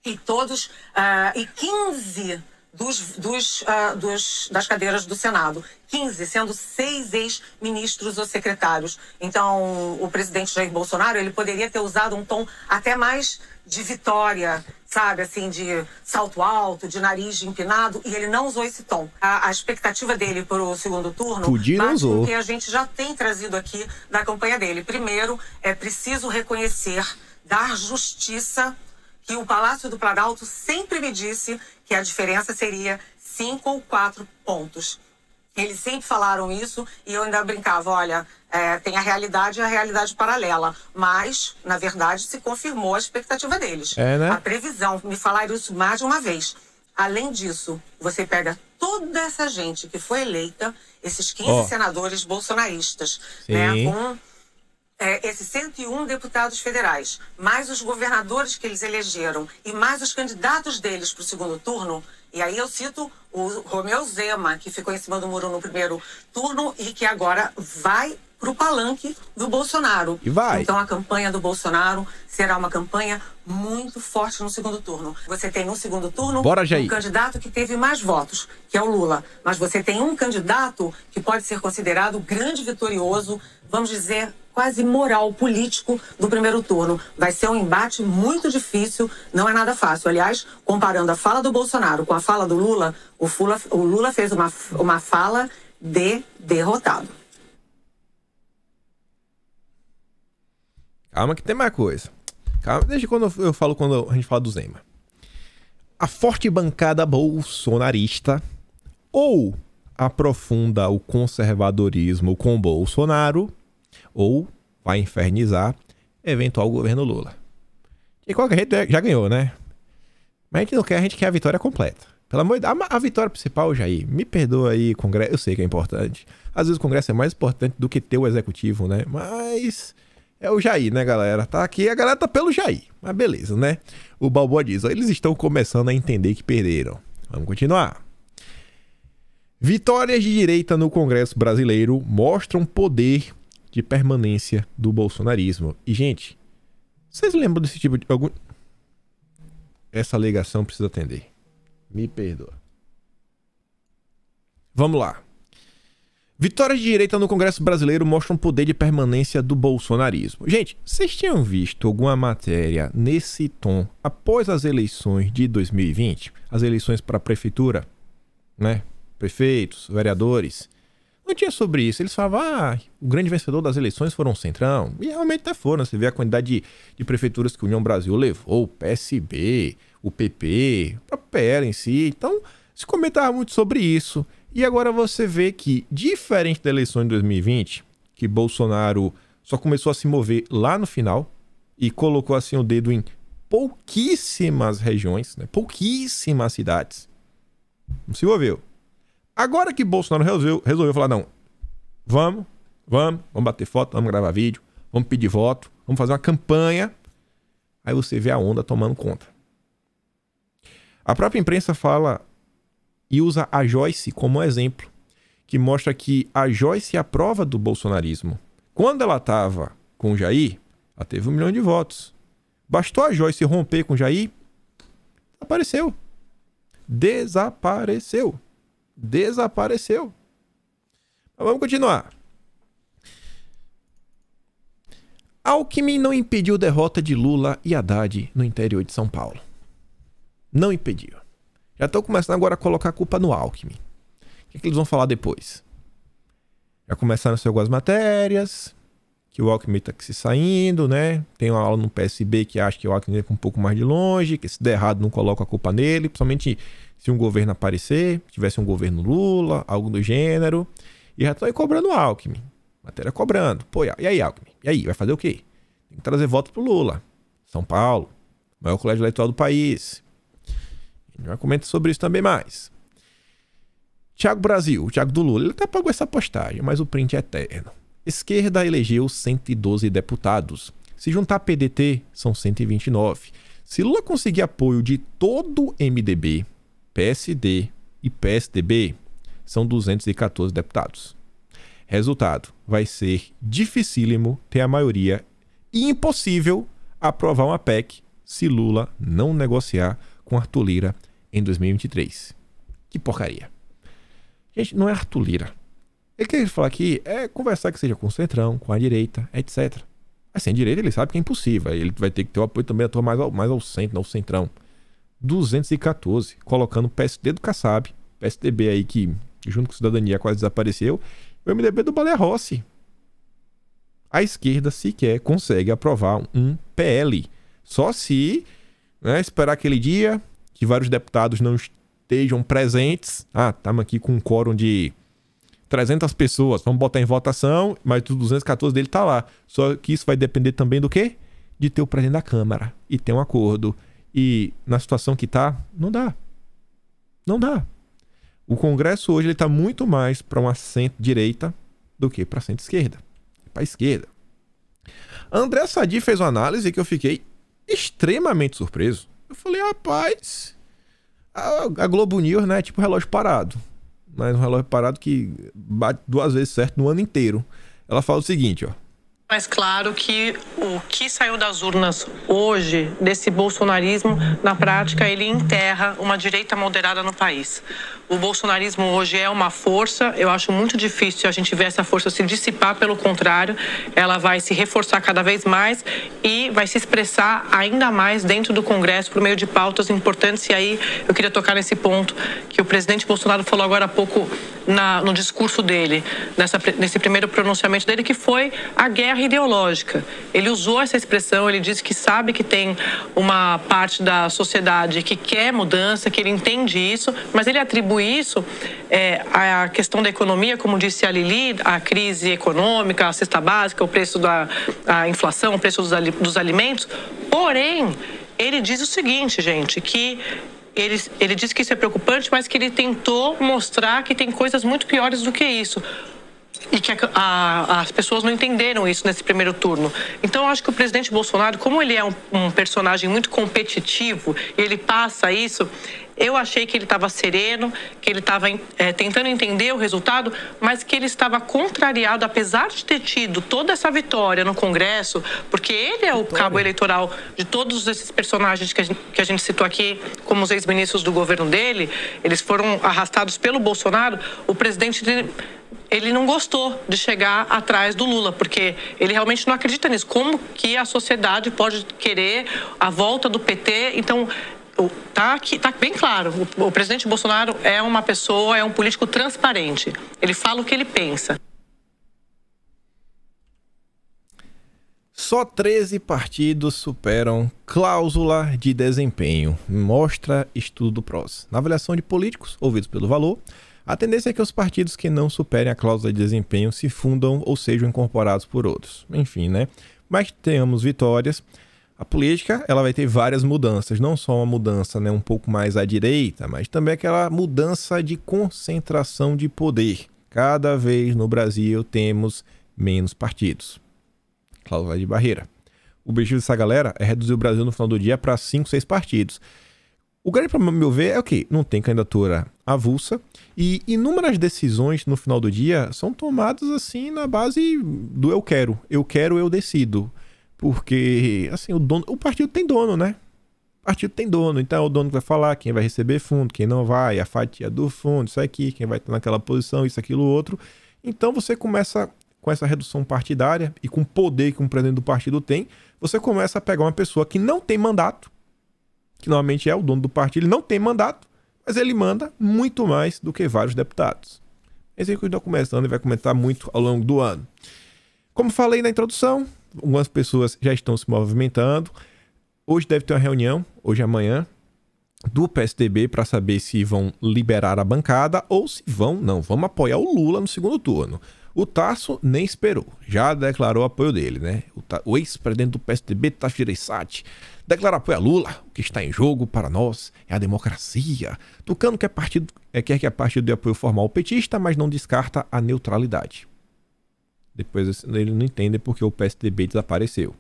e todos, uh, e 15 dos, dos, uh, dos, das cadeiras do Senado. 15, sendo seis ex-ministros ou secretários. Então, o presidente Jair Bolsonaro, ele poderia ter usado um tom até mais de vitória, sabe, assim, de salto alto, de nariz empinado, e ele não usou esse tom. A, a expectativa dele para o segundo turno Pudir o que a gente já tem trazido aqui da campanha dele. Primeiro, é preciso reconhecer, dar justiça que o Palácio do Planalto sempre me disse que a diferença seria cinco ou quatro pontos. Eles sempre falaram isso e eu ainda brincava, olha, é, tem a realidade e a realidade paralela. Mas, na verdade, se confirmou a expectativa deles. É, né? A previsão, me falaram isso mais de uma vez. Além disso, você pega toda essa gente que foi eleita, esses 15 oh. senadores bolsonaristas, né, Sim. né? Com é, esses 101 deputados federais, mais os governadores que eles elegeram e mais os candidatos deles para o segundo turno, e aí eu cito o Romeu Zema, que ficou em cima do muro no primeiro turno e que agora vai para o palanque do Bolsonaro. E vai. Então a campanha do Bolsonaro será uma campanha muito forte no segundo turno. Você tem um segundo turno Bora, Jair. um candidato que teve mais votos, que é o Lula. Mas você tem um candidato que pode ser considerado grande vitorioso vamos dizer, quase moral político do primeiro turno. Vai ser um embate muito difícil, não é nada fácil. Aliás, comparando a fala do Bolsonaro com a fala do Lula, o, Fula, o Lula fez uma, uma fala de derrotado. Calma que tem mais coisa. Calma, desde quando eu falo quando a gente fala do Zema. A forte bancada bolsonarista ou aprofunda o conservadorismo com Bolsonaro ou vai infernizar eventual governo Lula. E qualquer jeito já ganhou, né? Mas a gente não quer, a gente quer a vitória completa. Pelo amor de Deus, a, a vitória principal, Jair, me perdoa aí, Congresso, eu sei que é importante. Às vezes o Congresso é mais importante do que ter o Executivo, né? Mas é o Jair, né, galera? Tá aqui, a galera tá pelo Jair. Mas beleza, né? O Balboa diz, ó, eles estão começando a entender que perderam. Vamos continuar. Vitórias de direita no Congresso brasileiro mostram poder de permanência do bolsonarismo. E, gente, vocês lembram desse tipo de. Algum... Essa alegação precisa atender. Me perdoa. Vamos lá. Vitórias de direita no Congresso Brasileiro mostram poder de permanência do bolsonarismo. Gente, vocês tinham visto alguma matéria nesse tom após as eleições de 2020? As eleições para prefeitura, né? Prefeitos, vereadores. Não tinha sobre isso. Eles falavam, ah, o grande vencedor das eleições foram o Centrão. E realmente até foram. Né? Você vê a quantidade de, de prefeituras que a União Brasil levou, o PSB, o PP, a PL em si. Então, se comentava muito sobre isso. E agora você vê que, diferente da eleição de 2020, que Bolsonaro só começou a se mover lá no final e colocou assim o dedo em pouquíssimas regiões, né? pouquíssimas cidades. Não se moveu. Agora que Bolsonaro resolveu, resolveu falar, não, vamos, vamos, vamos bater foto, vamos gravar vídeo, vamos pedir voto, vamos fazer uma campanha. Aí você vê a onda tomando conta. A própria imprensa fala e usa a Joyce como exemplo, que mostra que a Joyce é a prova do bolsonarismo. Quando ela estava com o Jair, ela teve um milhão de votos. Bastou a Joyce romper com o Jair, apareceu. Desapareceu desapareceu. Mas vamos continuar. Alckmin não impediu derrota de Lula e Haddad no interior de São Paulo. Não impediu. Já estão começando agora a colocar a culpa no Alckmin. O que, é que eles vão falar depois? Já começaram a ser algumas matérias que o Alckmin está se saindo, né? Tem uma aula no PSB que acha que o Alckmin é um pouco mais de longe, que se der errado não coloca a culpa nele, principalmente se um governo aparecer, tivesse um governo Lula, algo do gênero. E já estão tá aí cobrando o Alckmin. Matéria cobrando. Pô, e aí, Alckmin? E aí, vai fazer o quê? Tem que trazer voto pro Lula. São Paulo, maior colégio eleitoral do país. A gente vai comentar sobre isso também mais. Tiago Brasil, o Tiago do Lula, ele até pagou essa postagem, mas o print é eterno. Esquerda elegeu 112 deputados. Se juntar PDT, são 129. Se Lula conseguir apoio de todo MDB, PSD e PSDB, são 214 deputados. Resultado: vai ser dificílimo ter a maioria e impossível aprovar uma PEC se Lula não negociar com Arthur Lira em 2023. Que porcaria. Gente, não é Arthur Lira. Ele quer falar aqui é conversar que seja com o centrão, com a direita, etc. Mas sem direita ele sabe que é impossível. Ele vai ter que ter o apoio também ator mais ao, mais ao centro, ao né, centrão. 214, colocando o PSD do Kassab, PSDB aí que, junto com a cidadania, quase desapareceu, o MDB do Balé Rossi. A esquerda sequer consegue aprovar um PL. Só se né, esperar aquele dia que vários deputados não estejam presentes. Ah, estamos aqui com um quórum de 300 pessoas, vamos botar em votação, mas os 214 dele tá lá. Só que isso vai depender também do quê? De ter o presidente da Câmara e ter um acordo. E na situação que tá, não dá. Não dá. O Congresso hoje ele tá muito mais para uma centro-direita do que para centro-esquerda. Para esquerda. André Sadi fez uma análise que eu fiquei extremamente surpreso. Eu falei, rapaz, a, Globo News, né, é tipo relógio parado mas um relógio parado que bate duas vezes certo no ano inteiro. Ela fala o seguinte, ó. Mas claro que o que saiu das urnas hoje, desse bolsonarismo, na prática, ele enterra uma direita moderada no país. O bolsonarismo hoje é uma força, eu acho muito difícil a gente ver essa força se dissipar, pelo contrário, ela vai se reforçar cada vez mais e vai se expressar ainda mais dentro do Congresso por meio de pautas importantes. E aí eu queria tocar nesse ponto que o presidente Bolsonaro falou agora há pouco na, no discurso dele, nessa, nesse primeiro pronunciamento dele, que foi a guerra ideológica. Ele usou essa expressão, ele disse que sabe que tem uma parte da sociedade que quer mudança, que ele entende isso, mas ele atribui isso, é, a questão da economia, como disse a Lili, a crise econômica, a cesta básica, o preço da inflação, o preço dos, dos alimentos. Porém, ele diz o seguinte, gente, que ele, ele disse que isso é preocupante, mas que ele tentou mostrar que tem coisas muito piores do que isso. E que a, a, as pessoas não entenderam isso nesse primeiro turno. Então, acho que o presidente Bolsonaro, como ele é um, um personagem muito competitivo, ele passa isso, eu achei que ele estava sereno, que ele estava é, tentando entender o resultado, mas que ele estava contrariado, apesar de ter tido toda essa vitória no Congresso, porque ele é o cabo eleitoral de todos esses personagens que a gente, que a gente citou aqui, como os ex-ministros do governo dele, eles foram arrastados pelo Bolsonaro. O presidente dele ele não gostou de chegar atrás do Lula, porque ele realmente não acredita nisso. Como que a sociedade pode querer a volta do PT? Então, tá, tá bem claro, o, o presidente Bolsonaro é uma pessoa, é um político transparente. Ele fala o que ele pensa. Só 13 partidos superam cláusula de desempenho, mostra estudo do PROS. Na avaliação de políticos, ouvidos pelo valor, a tendência é que os partidos que não superem a cláusula de desempenho se fundam ou sejam incorporados por outros. Enfim, né? Mas tenhamos vitórias a política ela vai ter várias mudanças, não só uma mudança né, um pouco mais à direita, mas também aquela mudança de concentração de poder. Cada vez no Brasil temos menos partidos. Cláusula de barreira. O objetivo dessa galera é reduzir o Brasil no final do dia para 5, 6 partidos. O grande problema, meu ver, é o que não tem candidatura avulsa e inúmeras decisões no final do dia são tomadas assim na base do eu quero, eu quero, eu decido. Porque, assim, o dono. O partido tem dono, né? O partido tem dono. Então é o dono que vai falar quem vai receber fundo, quem não vai, a fatia do fundo, isso aqui, quem vai estar naquela posição, isso, aquilo, outro. Então você começa com essa redução partidária e com o poder que um presidente do partido tem, você começa a pegar uma pessoa que não tem mandato, que normalmente é o dono do partido, ele não tem mandato, mas ele manda muito mais do que vários deputados. Esse é o que eu estou começando e vai comentar muito ao longo do ano. Como falei na introdução, algumas pessoas já estão se movimentando. Hoje deve ter uma reunião, hoje amanhã, do PSDB para saber se vão liberar a bancada ou se vão, não, vamos apoiar o Lula no segundo turno. O Tasso nem esperou, já declarou apoio dele, né? O, o ex-presidente do PSDB, Tasso Gereissati, declara apoio a Lula. O que está em jogo para nós é a democracia. Tucano quer, partido, é, quer que a partido do apoio formal ao petista, mas não descarta a neutralidade. Depois eles não entendem é porque o PSDB desapareceu.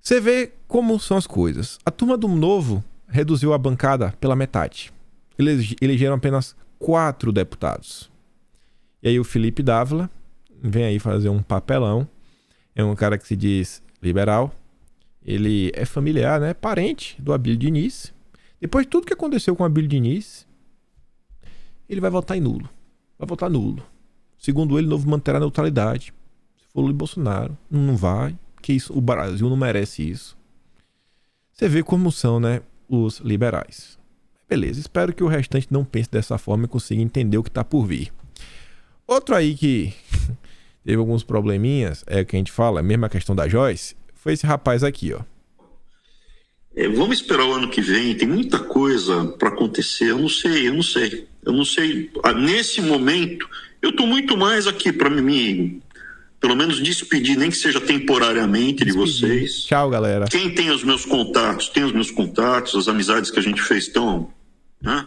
Você vê como são as coisas. A turma do Novo reduziu a bancada pela metade. Eles elegeram apenas quatro deputados. E aí o Felipe Dávila vem aí fazer um papelão. É um cara que se diz liberal. Ele é familiar, né? Parente do Abílio Diniz. Depois de tudo que aconteceu com o Abílio Diniz, ele vai votar em nulo. Vai votar nulo. Segundo ele, o novo manterá a neutralidade. Se for Lula e Bolsonaro, não vai. Que isso, o Brasil não merece isso. Você vê como são, né, os liberais. Beleza, espero que o restante não pense dessa forma e consiga entender o que está por vir. Outro aí que <laughs> teve alguns probleminhas, é o que a gente fala, é mesmo a questão da Joyce, foi esse rapaz aqui, ó. É, vamos esperar o ano que vem, tem muita coisa para acontecer. Eu não sei, eu não sei. Eu não sei. Ah, nesse momento, eu estou muito mais aqui para me, pelo menos, despedir, nem que seja temporariamente, de vocês. Tchau, galera. Quem tem os meus contatos, tem os meus contatos, as amizades que a gente fez estão né,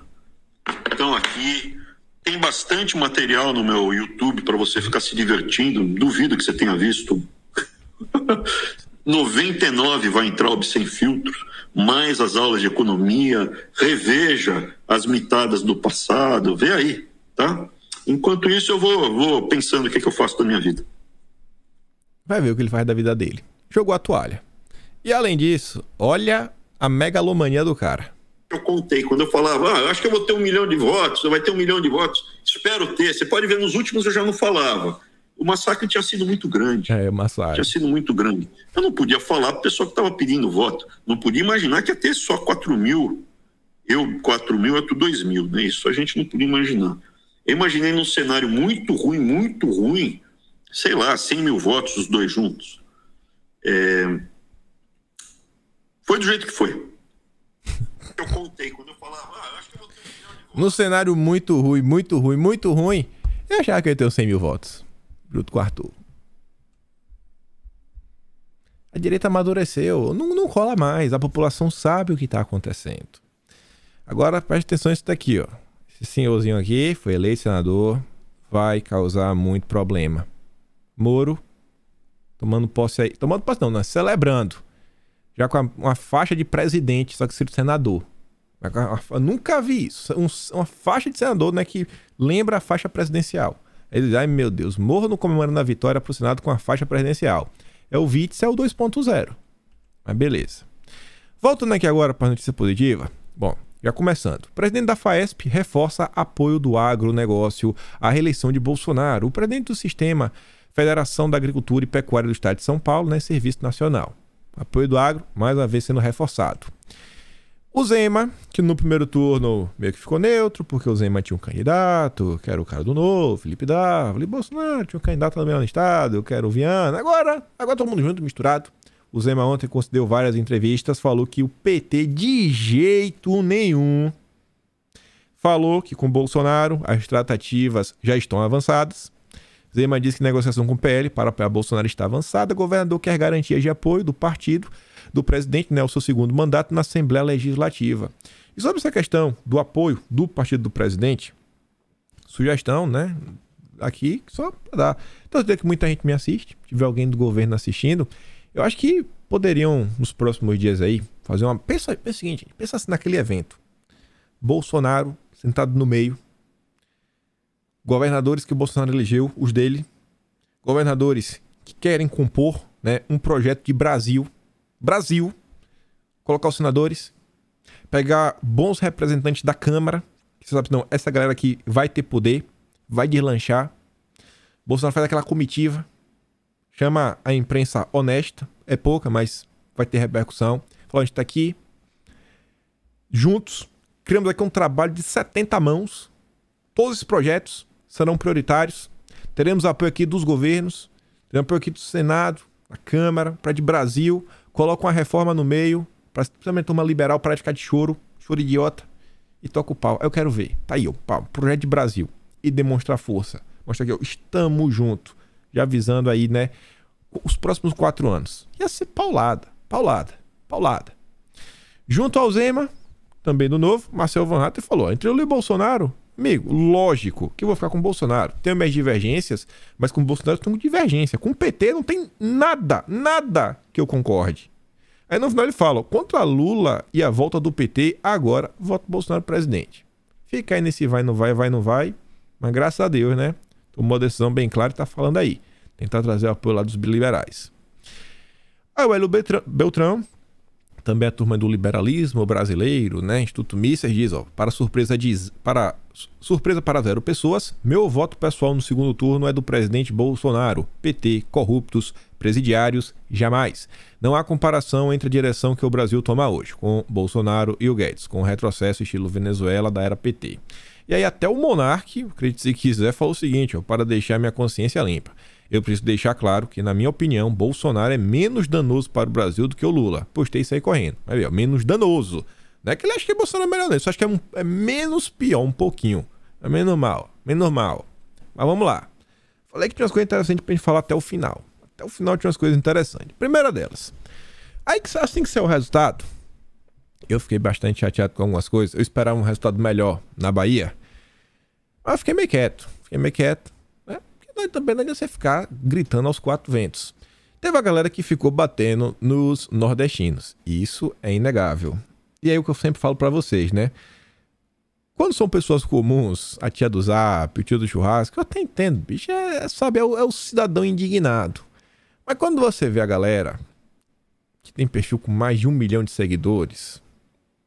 aqui. Tem bastante material no meu YouTube para você ficar se divertindo. Duvido que você tenha visto. 99 <laughs> vai entrar o sem filtro. mais as aulas de economia, reveja as mitadas do passado, vê aí, tá? Enquanto isso, eu vou, vou pensando o que, é que eu faço da minha vida. Vai ver o que ele faz da vida dele. Jogou a toalha. E além disso, olha a megalomania do cara. Eu contei, quando eu falava, ah, eu acho que eu vou ter um milhão de votos, vai ter um milhão de votos, espero ter. Você pode ver, nos últimos eu já não falava. O massacre tinha sido muito grande. É, o massacre. Tinha sido muito grande. Eu não podia falar para pessoal que estava pedindo voto. Não podia imaginar que ia ter só 4 mil. Eu, 4 mil, é tu 2 mil, né? Isso a gente não podia imaginar imaginei num cenário muito ruim, muito ruim, sei lá, 100 mil votos os dois juntos. É... Foi do jeito que foi. <laughs> Eu contei quando eu falava, ah, acho que eu vou ter um votos. No cenário muito ruim, muito ruim, muito ruim, eu achava que eu ia ter os 100 mil votos. Junto com o Arthur. A direita amadureceu, não, não rola mais, a população sabe o que está acontecendo. Agora preste atenção nisso daqui, ó. Esse senhorzinho aqui foi eleito senador, vai causar muito problema. Moro, tomando posse aí. Tomando posse não, né? celebrando. Já com a, uma faixa de presidente, só que se senador. nunca vi isso. Um, uma faixa de senador né, que lembra a faixa presidencial. Ele diz, ai meu Deus, morro no comemorando a vitória pro Senado com a faixa presidencial. É o é o 2.0. Mas beleza. Voltando aqui agora para notícia positiva. Bom, já começando. O presidente da FAESP reforça apoio do agronegócio à reeleição de Bolsonaro. O presidente do sistema Federação da Agricultura e Pecuária do Estado de São Paulo, né, Serviço Nacional. Apoio do agro, mais uma vez sendo reforçado. O Zema, que no primeiro turno meio que ficou neutro, porque o Zema tinha um candidato, que era o cara do Novo, Felipe Dávila, e Bolsonaro tinha um candidato também no Estado, eu quero o Viana. Agora, agora todo mundo junto, misturado. O Zema ontem concedeu várias entrevistas, falou que o PT de jeito nenhum falou que com Bolsonaro as tratativas já estão avançadas. Zema disse que negociação com o PL para apoiar Bolsonaro está avançada. governador quer garantias de apoio do partido do presidente, né, o seu segundo mandato na Assembleia Legislativa. E sobre essa questão do apoio do partido do presidente, sugestão, né, aqui só para dar. Então, eu que muita gente me assiste, tiver alguém do governo assistindo, eu acho que poderiam, nos próximos dias aí, fazer uma. Pensa, pensa o seguinte, pensa assim naquele evento. Bolsonaro sentado no meio. Governadores que o Bolsonaro elegeu, os dele. Governadores que querem compor né, um projeto de Brasil. Brasil. Colocar os senadores. Pegar bons representantes da Câmara. Que você sabe, não, essa galera aqui vai ter poder, vai deslanchar. Bolsonaro faz aquela comitiva Chama a imprensa honesta, é pouca, mas vai ter repercussão. Falou, a gente está aqui juntos, criamos aqui um trabalho de 70 mãos. Todos esses projetos serão prioritários. Teremos apoio aqui dos governos, teremos apoio aqui do Senado, da Câmara, para de Brasil. Coloca uma reforma no meio, para simplesmente uma liberal para ficar de choro, choro idiota, e toca o pau. Eu quero ver. Tá aí, o pau. Projeto de Brasil. E demonstrar força. Mostra aqui, ó. Estamos juntos já avisando aí, né? Os próximos quatro anos. Ia ser paulada, paulada, paulada. Junto ao Zema, também do novo, Marcel Van Hatter falou: entre Lula e Bolsonaro, amigo, lógico que eu vou ficar com o Bolsonaro. Tenho minhas divergências, mas com o Bolsonaro eu tenho divergência. Com o PT não tem nada, nada que eu concorde. Aí no final ele fala: contra Lula e a volta do PT, agora voto Bolsonaro presidente. Fica aí nesse vai, não vai, vai, não vai. Mas graças a Deus, né? tomou a decisão bem clara e está falando aí. Tentar trazer o apoio lá dos liberais. Aí o Hélio Beltrão, também a turma do liberalismo brasileiro, né? Instituto Mises diz, ó, para surpresa de para surpresa para zero pessoas, meu voto pessoal no segundo turno é do presidente Bolsonaro, PT, corruptos, presidiários, jamais. Não há comparação entre a direção que o Brasil toma hoje com Bolsonaro e o Guedes, com o retrocesso estilo Venezuela da era PT. E aí até o monarca, acredite se quiser, falou o seguinte, ó, para deixar minha consciência limpa. Eu preciso deixar claro que, na minha opinião, Bolsonaro é menos danoso para o Brasil do que o Lula. Postei isso aí correndo. ó, menos danoso. Não é que ele acha que Bolsonaro é melhor, não. Ele só acha que é, um, é menos pior, um pouquinho. É menos mal, menos mal. Mas vamos lá. Falei que tinha umas coisas interessantes para gente falar até o final. Até o final tinha umas coisas interessantes. Primeira delas. Aí que assim que saiu é o resultado, eu fiquei bastante chateado com algumas coisas. Eu esperava um resultado melhor na Bahia. Mas fiquei meio quieto. Fiquei meio quieto. Né? Porque também não ia você ficar gritando aos quatro ventos. Teve a galera que ficou batendo nos nordestinos. Isso é inegável. E aí o que eu sempre falo para vocês, né? Quando são pessoas comuns, a tia do zap, o tio do churrasco, eu até entendo, bicho, é, é, sabe, é o, é o cidadão indignado. Mas quando você vê a galera que tem perfil com mais de um milhão de seguidores,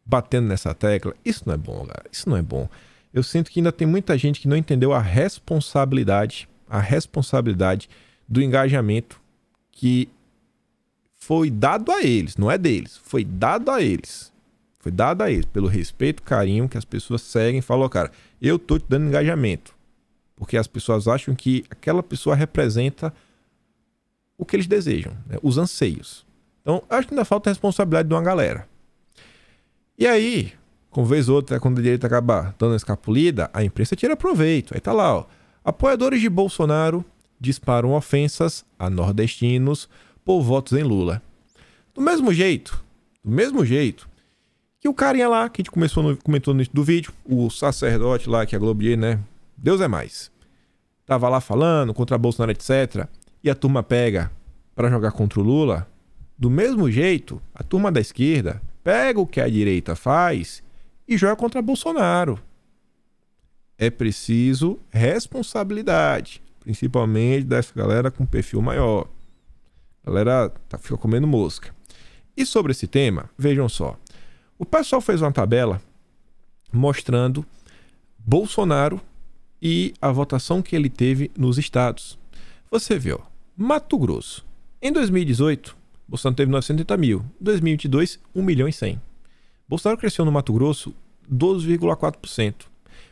batendo nessa tecla. Isso não é bom, cara. Isso não é bom. Eu sinto que ainda tem muita gente que não entendeu a responsabilidade, a responsabilidade do engajamento que foi dado a eles, não é deles, foi dado a eles. Foi dado a eles pelo respeito, carinho que as pessoas seguem, falou, cara, eu tô te dando engajamento. Porque as pessoas acham que aquela pessoa representa o que eles desejam, né? os anseios. Então, acho que ainda falta responsabilidade de uma galera. E aí, com vez ou outra, quando a direita acaba dando uma escapulida, a imprensa tira proveito. Aí tá lá, ó. Apoiadores de Bolsonaro disparam ofensas a nordestinos por votos em Lula. Do mesmo jeito, do mesmo jeito, que o carinha lá, que a gente começou no, comentou no início do vídeo, o sacerdote lá que a Globo, né? Deus é mais. Tava lá falando contra Bolsonaro, etc. E a turma pega para jogar contra o Lula. Do mesmo jeito, a turma da esquerda Pega o que a direita faz e joga contra Bolsonaro. É preciso responsabilidade, principalmente dessa galera com perfil maior. A galera tá, fica comendo mosca. E sobre esse tema, vejam só. O pessoal fez uma tabela mostrando Bolsonaro e a votação que ele teve nos estados. Você vê, ó, Mato Grosso. Em 2018, Bolsonaro teve 980 mil. 2022, 1 milhão e 100. Bolsonaro cresceu no Mato Grosso 12,4%.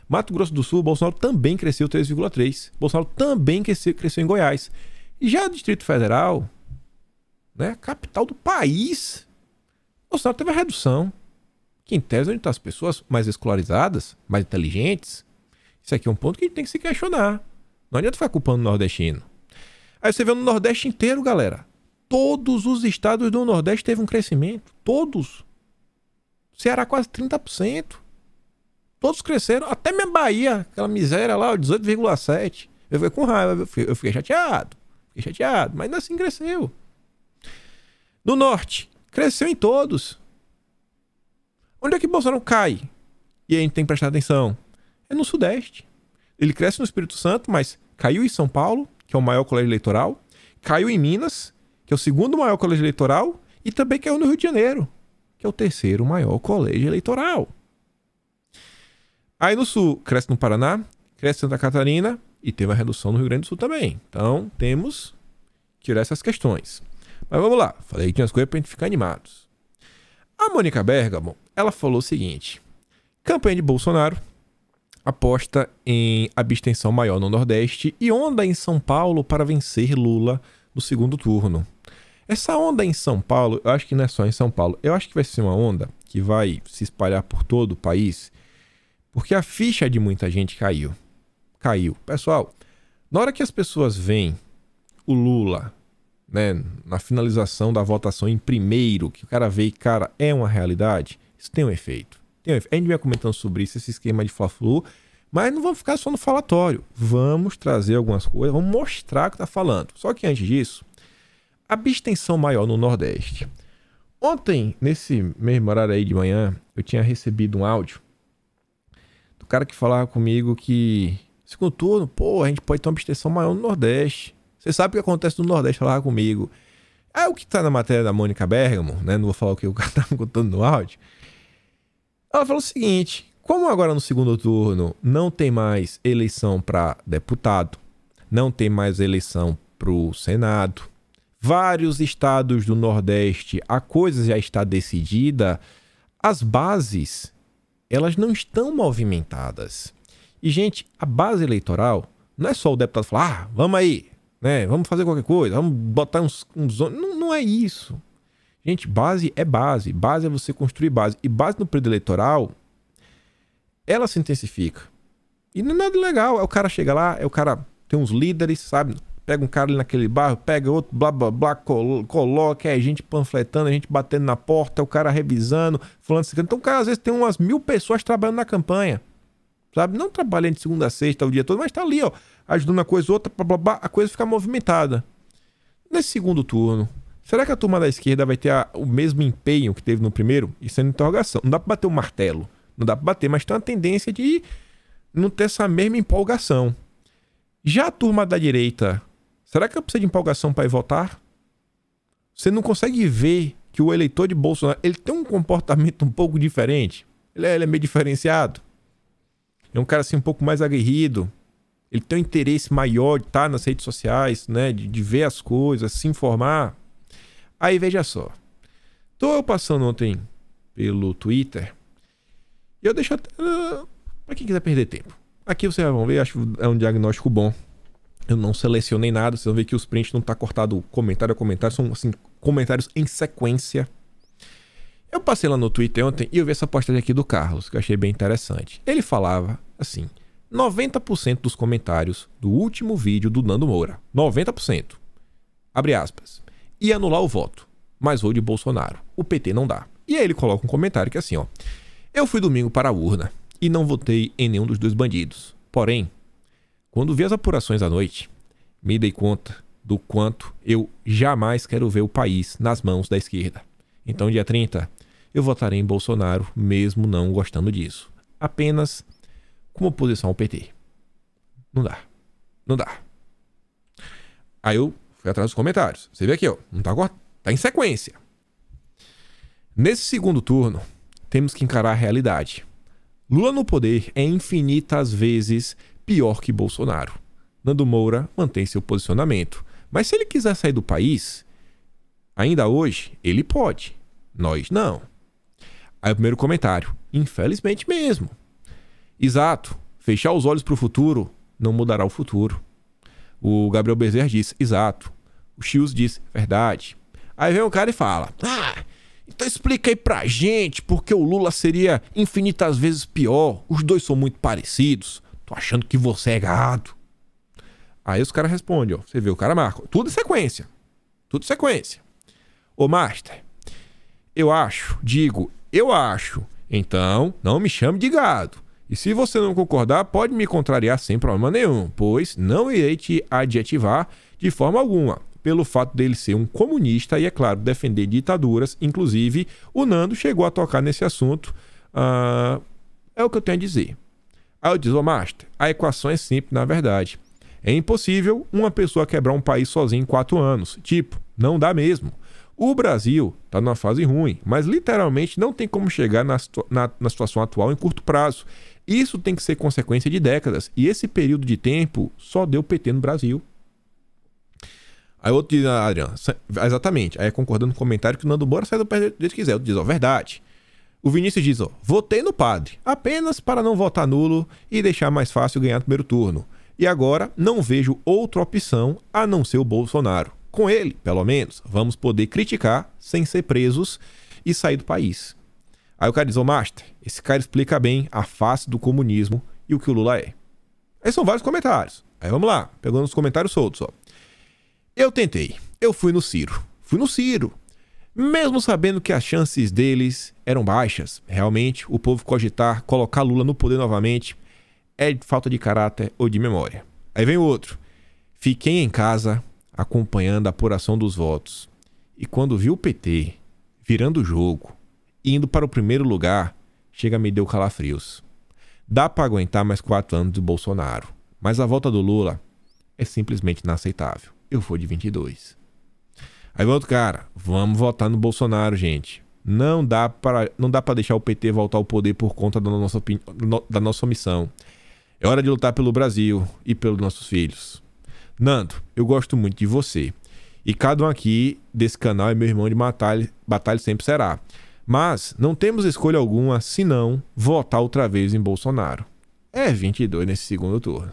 Mato Grosso do Sul, Bolsonaro também cresceu 3,3%. Bolsonaro também cresceu, cresceu em Goiás. E já o Distrito Federal, né, capital do país, Bolsonaro teve a redução. Que em tese é onde estão tá as pessoas mais escolarizadas, mais inteligentes. Isso aqui é um ponto que a gente tem que se questionar. Não adianta ficar culpando o nordestino. Aí você vê no Nordeste inteiro, galera todos os estados do Nordeste teve um crescimento. Todos. Ceará quase 30%. Todos cresceram. Até minha Bahia, aquela miséria lá, 18,7%. Eu fiquei com raiva, eu fiquei, eu fiquei chateado. Fiquei chateado, mas ainda assim cresceu. No Norte, cresceu em todos. Onde é que Bolsonaro cai? E aí a gente tem que prestar atenção. É no Sudeste. Ele cresce no Espírito Santo, mas caiu em São Paulo, que é o maior colégio eleitoral. Caiu em Minas, que é o segundo maior colégio eleitoral, e também caiu no é Rio de Janeiro, que é o terceiro maior colégio eleitoral. Aí no sul, cresce no Paraná, cresce Santa Catarina e teve uma redução no Rio Grande do Sul também. Então, temos que tirar essas questões. Mas vamos lá, falei que tinha as coisas pra gente ficar animados. A Mônica Bergamo, ela falou o seguinte: campanha de Bolsonaro aposta em abstenção maior no Nordeste e onda em São Paulo para vencer Lula no segundo turno. Essa onda em São Paulo, eu acho que não é só em São Paulo, eu acho que vai ser uma onda que vai se espalhar por todo o país, porque a ficha de muita gente caiu. Caiu. Pessoal, na hora que as pessoas veem o Lula, né, na finalização da votação em primeiro, que o cara vê e, cara, é uma realidade, isso tem um efeito. Tem um efeito. A gente vem comentando sobre isso, esse esquema de Fla-Flu, mas não vamos ficar só no falatório. Vamos trazer algumas coisas, vamos mostrar o que tá falando. Só que antes disso, abstenção maior no Nordeste. Ontem, nesse mesmo horário aí de manhã, eu tinha recebido um áudio do cara que falava comigo que, segundo turno, pô, a gente pode ter uma abstenção maior no Nordeste. Você sabe o que acontece no Nordeste, falava comigo. É o que tá na matéria da Mônica Bergamo, né? Não vou falar o que o cara <laughs> tava contando no áudio. Ela falou o seguinte: como agora no segundo turno não tem mais eleição para deputado, não tem mais eleição para o Senado, vários estados do Nordeste a coisa já está decidida, as bases elas não estão movimentadas. E, gente, a base eleitoral não é só o deputado falar, ah, vamos aí, né? Vamos fazer qualquer coisa, vamos botar uns. uns... Não, não é isso. Gente, base é base. Base é você construir base. E base no período eleitoral, ela se intensifica. E não é nada legal. É o cara chega lá, é o cara tem uns líderes, sabe? pega um cara ali naquele bairro, pega outro, blá blá blá, colo coloca, é gente panfletando, a gente batendo na porta, o cara revisando, falando assim. Então o cara às vezes tem umas mil pessoas trabalhando na campanha. Sabe? Não trabalhando de segunda a sexta o dia todo, mas tá ali, ó, ajudando a coisa outra, blá blá blá, a coisa fica movimentada. Nesse segundo turno, será que a turma da esquerda vai ter a, o mesmo empenho que teve no primeiro? Isso é uma interrogação. Não dá pra bater o um martelo. Não dá pra bater, mas tem uma tendência de não ter essa mesma empolgação. Já a turma da direita Será que eu preciso de empolgação para ir votar? Você não consegue ver que o eleitor de Bolsonaro ele tem um comportamento um pouco diferente. Ele é, ele é meio diferenciado. É um cara assim um pouco mais aguerrido. Ele tem um interesse maior de estar nas redes sociais, né? De, de ver as coisas, se informar. Aí veja só. Tô passando ontem pelo Twitter. E eu deixo até. Uh, pra quem quiser perder tempo. Aqui vocês vão ver, acho que é um diagnóstico bom eu não selecionei nada, vocês vão ver que os prints não tá cortado comentário a comentário, são assim, comentários em sequência. Eu passei lá no Twitter ontem e eu vi essa postagem aqui do Carlos, que eu achei bem interessante. Ele falava assim: 90% dos comentários do último vídeo do Nando Moura, 90%, abre aspas, e anular o voto, mas vou de Bolsonaro, o PT não dá. E aí ele coloca um comentário que é assim, ó: Eu fui domingo para a urna e não votei em nenhum dos dois bandidos. Porém, quando vi as apurações à noite, me dei conta do quanto eu jamais quero ver o país nas mãos da esquerda. Então, dia 30, eu votarei em Bolsonaro, mesmo não gostando disso. Apenas com oposição ao PT. Não dá. Não dá. Aí eu fui atrás dos comentários. Você vê aqui, ó. Não tá agora. Tá em sequência. Nesse segundo turno, temos que encarar a realidade. Lula no poder é infinitas vezes pior que Bolsonaro. Nando Moura mantém seu posicionamento. Mas se ele quiser sair do país, ainda hoje, ele pode. Nós não. Aí o primeiro comentário. Infelizmente mesmo. Exato. Fechar os olhos para o futuro não mudará o futuro. O Gabriel Bezerra diz, exato. O Chius diz, verdade. Aí vem um cara e fala, ah, então explica aí pra gente porque o Lula seria infinitas vezes pior, os dois são muito parecidos. Tô achando que você é gado. Aí os caras respondem, ó. Você vê, o cara marca. Tudo em sequência. Tudo em sequência. Ô, Master, eu acho, digo, eu acho. Então, não me chame de gado. E se você não concordar, pode me contrariar sem problema nenhum, pois não irei te adjetivar de forma alguma, pelo fato dele ser um comunista e, é claro, defender ditaduras. Inclusive, o Nando chegou a tocar nesse assunto. Ah, é o que eu tenho a dizer. Aí eu diz, ô Master, a equação é simples, na verdade. É impossível uma pessoa quebrar um país sozinha em quatro anos. Tipo, não dá mesmo. O Brasil está numa fase ruim, mas literalmente não tem como chegar na, na, na, situação atual em curto prazo. Isso tem que ser consequência de décadas. E esse período de tempo só deu PT no Brasil. Aí outro diz, ah, Adriano, exatamente. Aí é concordando no comentário que o Nando Bora sai do pé dele quiser. Outro diz, ó, verdade. O Vinícius diz, ó, votei no padre, apenas para não votar nulo e deixar mais fácil ganhar no primeiro turno. E agora não vejo outra opção a não ser o Bolsonaro. Com ele, pelo menos, vamos poder criticar sem ser presos e sair do país. Aí o cara diz, ô Master, esse cara explica bem a face do comunismo e o que o Lula é. Aí são vários comentários. Aí vamos lá, pegando os comentários soltos, ó. Eu tentei. Eu fui no Ciro. Fui no Ciro mesmo sabendo que as chances deles eram baixas. Realmente, o povo cogitar colocar Lula no poder novamente é de falta de caráter ou de memória. Aí vem o outro. Fiquei em casa acompanhando a apuração dos votos. E quando vi o PT virando o jogo indo para o primeiro lugar, chega me deu calafrios. Dá para aguentar mais quatro anos de Bolsonaro, mas a volta do Lula é simplesmente inaceitável. Eu vou de 22. Aí o outro cara, vamos votar no Bolsonaro, gente. Não dá para não dá para deixar o PT voltar ao poder por conta da nossa, da nossa missão. É hora de lutar pelo Brasil e pelos nossos filhos. Nando, eu gosto muito de você. E cada um aqui desse canal é meu irmão de batalha, batalha sempre será. Mas não temos escolha alguma senão votar outra vez em Bolsonaro. É 22 nesse segundo turno.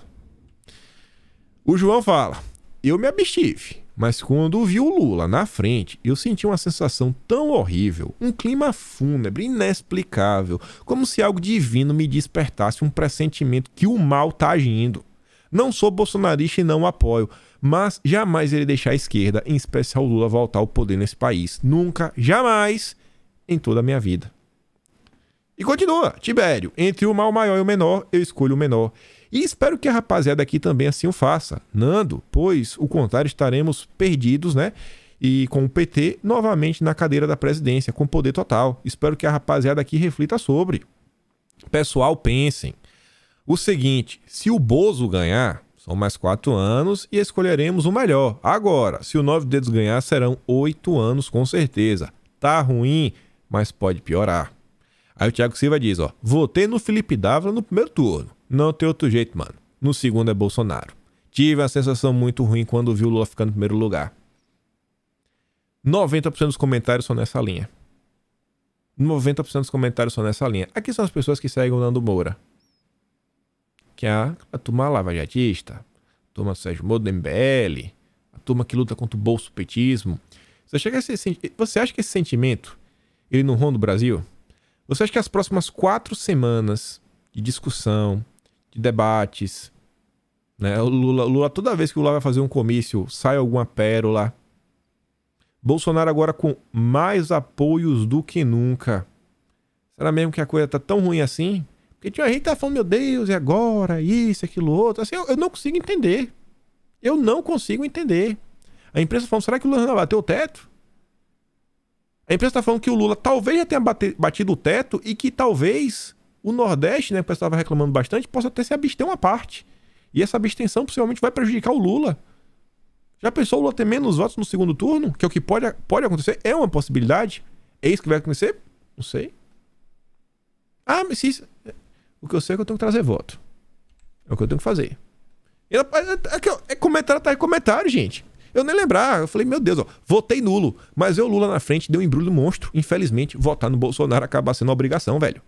O João fala: Eu me abstive. Mas quando vi o Lula na frente, eu senti uma sensação tão horrível, um clima fúnebre, inexplicável, como se algo divino me despertasse um pressentimento que o mal está agindo. Não sou bolsonarista e não apoio, mas jamais irei deixar a esquerda, em especial Lula, voltar ao poder nesse país. Nunca, jamais, em toda a minha vida. E continua, Tibério, entre o mal maior e o menor, eu escolho o menor. E espero que a rapaziada aqui também assim o faça. Nando, pois o contrário estaremos perdidos, né? E com o PT novamente na cadeira da presidência, com poder total. Espero que a rapaziada aqui reflita sobre. Pessoal, pensem. O seguinte: se o Bozo ganhar, são mais quatro anos e escolheremos o melhor. Agora, se o Nove Dedos ganhar, serão oito anos com certeza. Tá ruim, mas pode piorar. Aí o Thiago Silva diz: ó, votei no Felipe Dávila no primeiro turno. Não tem outro jeito, mano. No segundo é Bolsonaro. Tive a sensação muito ruim quando vi o Lula ficando em primeiro lugar. 90% dos comentários são nessa linha. 90% dos comentários são nessa linha. Aqui são as pessoas que seguem o Nando Moura. Que é a, a turma lavajatista, a turma Sérgio Moro do MBL, a turma que luta contra o bolsopetismo. Você, chega esse, você acha que esse sentimento ele não ronda o Brasil? Você acha que as próximas quatro semanas de discussão, de debates. Né? O Lula, Lula, toda vez que o Lula vai fazer um comício, sai alguma pérola. Bolsonaro agora com mais apoios do que nunca. Será mesmo que a coisa tá tão ruim assim? Porque tinha gente que tá falando, meu Deus, e agora? Isso, aquilo, outro. Assim, eu, eu não consigo entender. Eu não consigo entender. A imprensa tá falando, será que o Lula não bateu o teto? A imprensa está falando que o Lula talvez já tenha batido o teto e que talvez o Nordeste, né, que o pessoal estava reclamando bastante, possa até se abster uma parte. E essa abstenção possivelmente vai prejudicar o Lula. Já pensou o Lula ter menos votos no segundo turno? Que é o que pode, pode acontecer, é uma possibilidade. É isso que vai acontecer? Não sei. Ah, mas se O que eu sei é que eu tenho que trazer voto. É o que eu tenho que fazer. É, é, é, é comentário, tá aí comentário, gente. Eu nem lembrar. Eu falei, meu Deus, ó, votei nulo. Mas eu, Lula, na frente, deu um embrulho monstro. Infelizmente, votar no Bolsonaro acaba sendo obrigação, velho.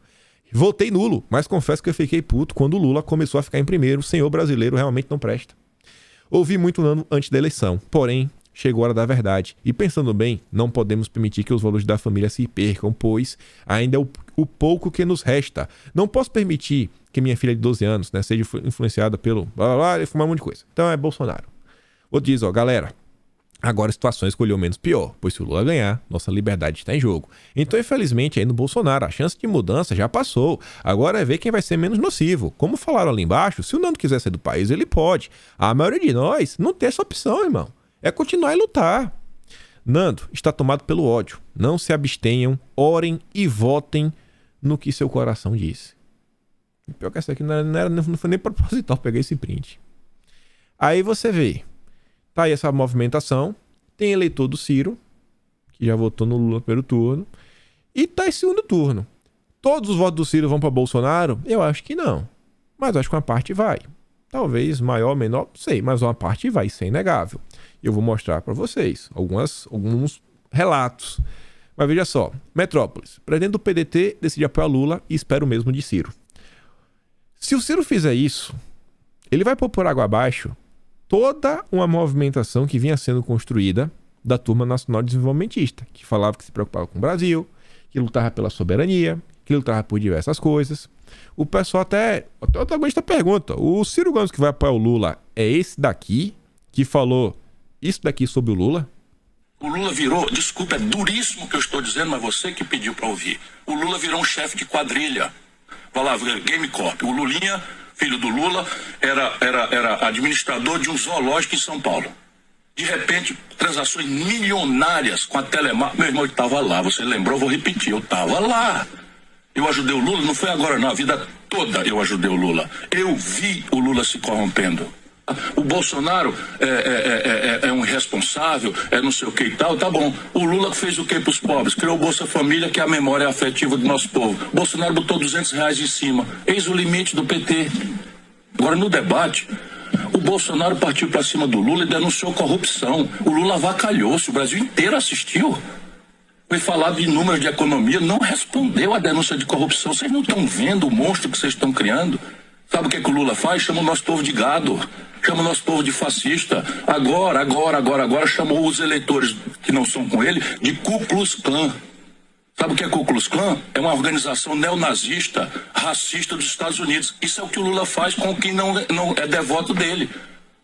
Votei nulo, mas confesso que eu fiquei puto quando o Lula começou a ficar em primeiro. O senhor brasileiro realmente não presta. Ouvi muito ano antes da eleição, porém, chegou a hora da verdade. E pensando bem, não podemos permitir que os valores da família se percam, pois ainda é o, o pouco que nos resta. Não posso permitir que minha filha de 12 anos né, seja influenciada pelo blá blá blá e fumar um monte de coisa. Então é Bolsonaro. Outro diz, ó, galera, Agora a situação escolheu menos pior, pois se o Lula ganhar, nossa liberdade está em jogo. Então, infelizmente, aí no Bolsonaro, a chance de mudança já passou. Agora é ver quem vai ser menos nocivo. Como falaram ali embaixo, se o Nando quiser sair do país, ele pode. A maioria de nós não tem essa opção, irmão. É continuar e lutar. Nando está tomado pelo ódio. Não se abstenham, orem e votem no que seu coração diz. pior que essa aqui não, não, era, não foi nem proposital pegar esse print. Aí você vê. Tá aí essa movimentação. Tem eleitor do Ciro, que já votou no Lula no primeiro turno. E tá em segundo turno. Todos os votos do Ciro vão para Bolsonaro? Eu acho que não. Mas acho que uma parte vai. Talvez maior, menor, não sei, mas uma parte vai, isso é inegável. Eu vou mostrar para vocês algumas, alguns relatos. Mas veja só: Metrópolis. Presidente do PDT decide apoiar Lula e espera o mesmo de Ciro. Se o Ciro fizer isso, ele vai pôr por água abaixo toda uma movimentação que vinha sendo construída da turma nacional desenvolvimentista, que falava que se preocupava com o Brasil, que lutava pela soberania, que lutava por diversas coisas. O pessoal até. até outra coisa pergunta: o Ciro Gomes que vai apoiar o Lula é esse daqui que falou isso daqui sobre o Lula? O Lula virou, desculpa, é duríssimo o que eu estou dizendo, mas você que pediu para ouvir. O Lula virou um chefe de quadrilha. Vai lá, Game Corp. O Lulinha filho do Lula, era, era, era administrador de um zoológico em São Paulo. De repente, transações milionárias com a Telemar. Meu irmão estava lá, você lembrou, vou repetir, eu estava lá. Eu ajudei o Lula, não foi agora não, a vida toda eu ajudei o Lula. Eu vi o Lula se corrompendo. O Bolsonaro é, é, é, é, um irresponsável, é não sei o que e tal, tá bom. O Lula fez o que para os pobres? Criou o Bolsa Família, que é a memória afetiva do nosso povo. Bolsonaro botou 200 reais em cima. Eis o limite do PT. Agora, no debate, o Bolsonaro partiu para cima do Lula e denunciou corrupção. O Lula avacalhou-se, o Brasil inteiro assistiu. Foi falado de números de economia, não respondeu à denúncia de corrupção. Vocês não estão vendo o monstro que vocês estão criando? Sabe o que, é que o Lula faz? Chama o nosso povo de gado chama o nosso povo de fascista. Agora, agora, agora, agora chamou os eleitores que não são com ele de Ku Klux Klan. Sabe o que é Ku Klux Klan? É uma organização neonazista, racista dos Estados Unidos. Isso é o que o Lula faz com quem não, não é devoto dele.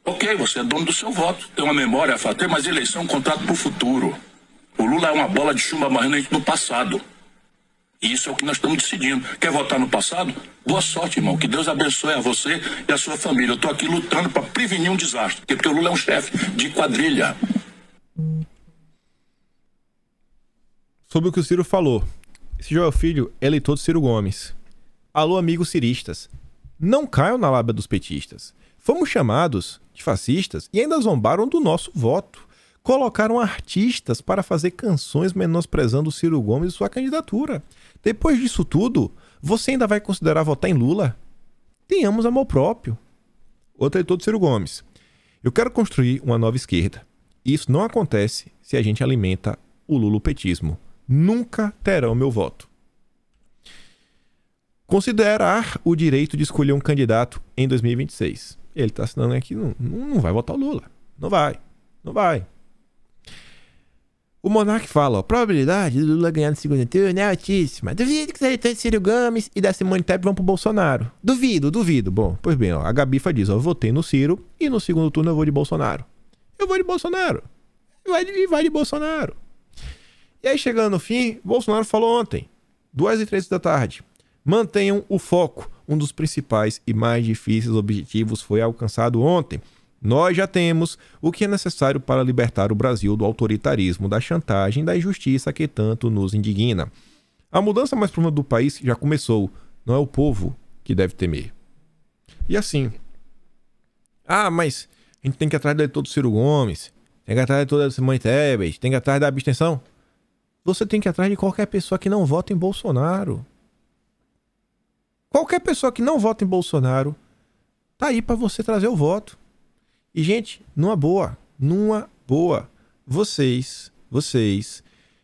Ok, você é dono do seu voto, tem uma memória a fazer, mas eleição é um contrato para o futuro. O Lula é uma bola de chumbo amarrando no passado. Isso é o que nós estamos decidindo. Quer votar no passado? Boa sorte, irmão. Que Deus abençoe a você e a sua família. Eu estou aqui lutando para prevenir um desastre, porque o Lula é um chefe de quadrilha. Sobre o que o Ciro falou, esse Joel Filho é eleitor do Ciro Gomes. Alô, amigos ciristas. Não caiam na lábia dos petistas. Fomos chamados de fascistas e ainda zombaram do nosso voto colocaram artistas para fazer canções menosprezando Ciro Gomes e sua candidatura. Depois disso tudo, você ainda vai considerar votar em Lula? Tenhamos amor próprio. Outro editor do Ciro Gomes. Eu quero construir uma nova esquerda. Isso não acontece se a gente alimenta o lulopetismo. Nunca terão meu voto. Considerar o direito de escolher um candidato em 2026. Ele está assinando aqui, não, não vai votar o Lula. Não vai. Não vai. O Monark fala, ó, probabilidade do Lula ganhar no segundo turno é altíssima. Duvido que os eleitores de Ciro Gomes e da Simone Tebet vão pro Bolsonaro. Duvido, duvido. Bom, pois bem, ó, a Gabifa diz, ó, eu votei no Ciro e no segundo turno eu vou de Bolsonaro. Eu vou de Bolsonaro. Vai de, vai de Bolsonaro. E aí, chegando no fim, Bolsonaro falou ontem, duas e três da tarde, mantenham o foco. Um dos principais e mais difíceis objetivos foi alcançado ontem. Nós já temos o que é necessário para libertar o Brasil do autoritarismo, da chantagem, da injustiça que tanto nos indigna. A mudança mais profunda do país já começou. Não é o povo que deve temer. E assim. Ah, mas a gente tem que ir atrás de todo Ciro Gomes, tem que ir atrás de toda da Simone Tebet, tem que ir atrás da abstenção. Você tem que ir atrás de qualquer pessoa que não vota em Bolsonaro. Qualquer pessoa que não vota em Bolsonaro tá aí para você trazer o voto. E, gente, numa boa, numa boa, vocês, vocês,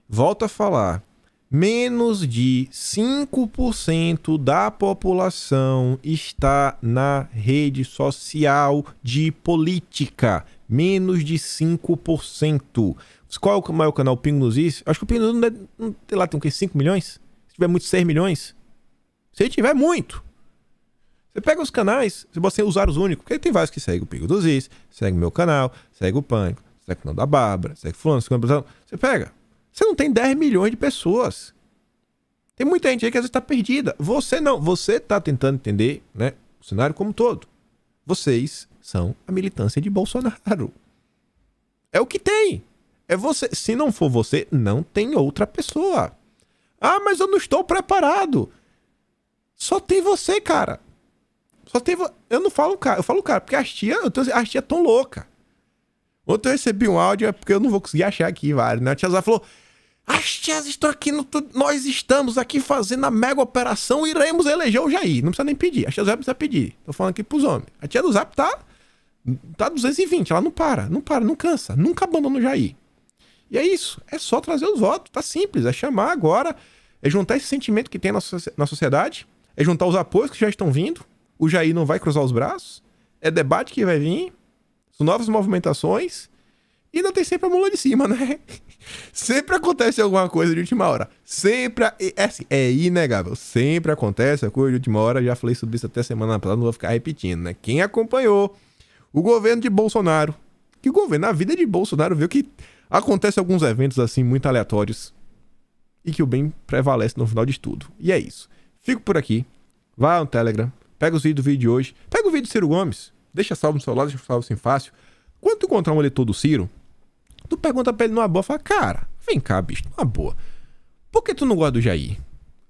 volto a falar, menos de 5% da população está na rede social de política. Menos de 5%. Qual é o maior canal? O Pingo nos Is? Acho que o Pingo nos Is, não, é, não, sei lá, tem o quê? 5 milhões? Se tiver muito, 6 milhões? Se tiver muito, você pega os canais, você pode usar os únicos, porque tem vários que seguem o Pingo dos Is, segue meu canal, segue o Pânico, segue o Não da Bárbara, segue fulano, fulano, você pega. Você não tem 10 milhões de pessoas. Tem muita gente aí que às vezes está perdida. Você não, você está tentando entender né, o cenário como um todo. Vocês são a militância de Bolsonaro. É o que tem. É você. Se não for você, não tem outra pessoa. Ah, mas eu não estou preparado. Só tem você, cara. Só teve. Eu não falo o cara, eu falo o cara, porque a tia, eu tô, tia é tão louca. Ontem eu recebi um áudio, é porque eu não vou conseguir achar aqui, vale né? A tia Zá falou. As tias estão aqui, no, nós estamos aqui fazendo a mega operação, iremos eleger o Jair. Não precisa nem pedir. A tia Zap precisa pedir. Tô falando aqui pros homens. A tia do Zap tá, tá 220, ela não para, não para, não cansa. Nunca abandona o Jair. E é isso. É só trazer os votos. Tá simples. É chamar agora, é juntar esse sentimento que tem na, so na sociedade, é juntar os apoios que já estão vindo, o Jair não vai cruzar os braços, é debate que vai vir, novas movimentações, e ainda tem sempre a mula de cima, né? <laughs> sempre acontece alguma coisa de última hora. Sempre. É, assim, é inegável. Sempre acontece a coisa de última hora. Já falei sobre isso até semana passada, não vou ficar repetindo, né? Quem acompanhou o governo de Bolsonaro. Que governo? Na vida de Bolsonaro viu que acontece alguns eventos assim muito aleatórios e que o bem prevalece no final de tudo. E é isso. Fico por aqui. Vá no Telegram Pega os vídeos do vídeo de hoje. Pega o vídeo do Ciro Gomes. Deixa salvo no celular, deixa salvo assim fácil. Quando tu encontrar um eleitor do Ciro, tu pergunta pra ele numa boa, fala, cara, vem cá, bicho, numa boa. Por que tu não gosta do Jair?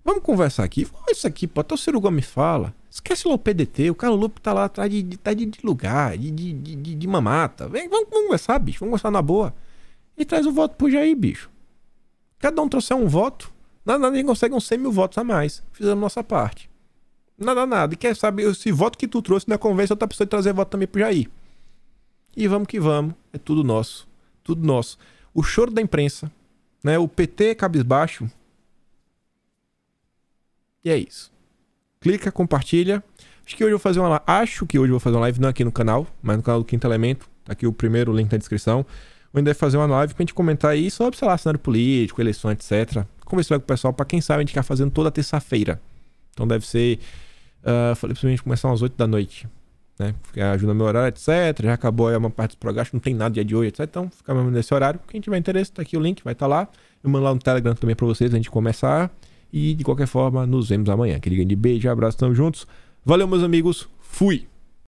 Vamos conversar aqui. Olha isso aqui, pô. Até o Ciro Gomes fala. Esquece lá o PDT. O cara Lupe tá lá atrás de, de, tá de, de lugar, de, de, de, de mamata. Vem, vamos, vamos conversar, bicho. Vamos conversar na boa. E traz o voto pro Jair, bicho. Cada um trouxer um voto. Nada, nada, a gente consegue uns 100 mil votos a mais. Fizemos nossa parte. Nada, nada. E quer saber se voto que tu trouxe não convence outra pessoa de trazer voto também pro Jair. E vamos que vamos. É tudo nosso. Tudo nosso. O choro da imprensa, né? O PT cabisbaixo. E é isso. Clica, compartilha. Acho que hoje eu vou fazer uma Acho que hoje eu vou fazer uma live, não aqui no canal, mas no canal do Quinto Elemento. Tá aqui o primeiro link na descrição. Vou ainda fazer uma live pra gente comentar aí sobre, sei lá, cenário político, eleição, etc. Conversar com o pessoal, pra quem sabe a gente ficar tá fazendo toda terça-feira. Então deve ser Uh, falei pra gente começar umas 8 da noite, né? Porque ajuda meu horário, etc. Já acabou aí uma parte do programa, não tem nada dia de hoje, etc. Então, fica mesmo nesse horário. Quem tiver interesse, tá aqui o link, vai estar tá lá. Eu mando lá no Telegram também pra vocês, a gente começar. E, de qualquer forma, nos vemos amanhã. Aquele grande beijo, abraço, tamo juntos. Valeu, meus amigos. Fui!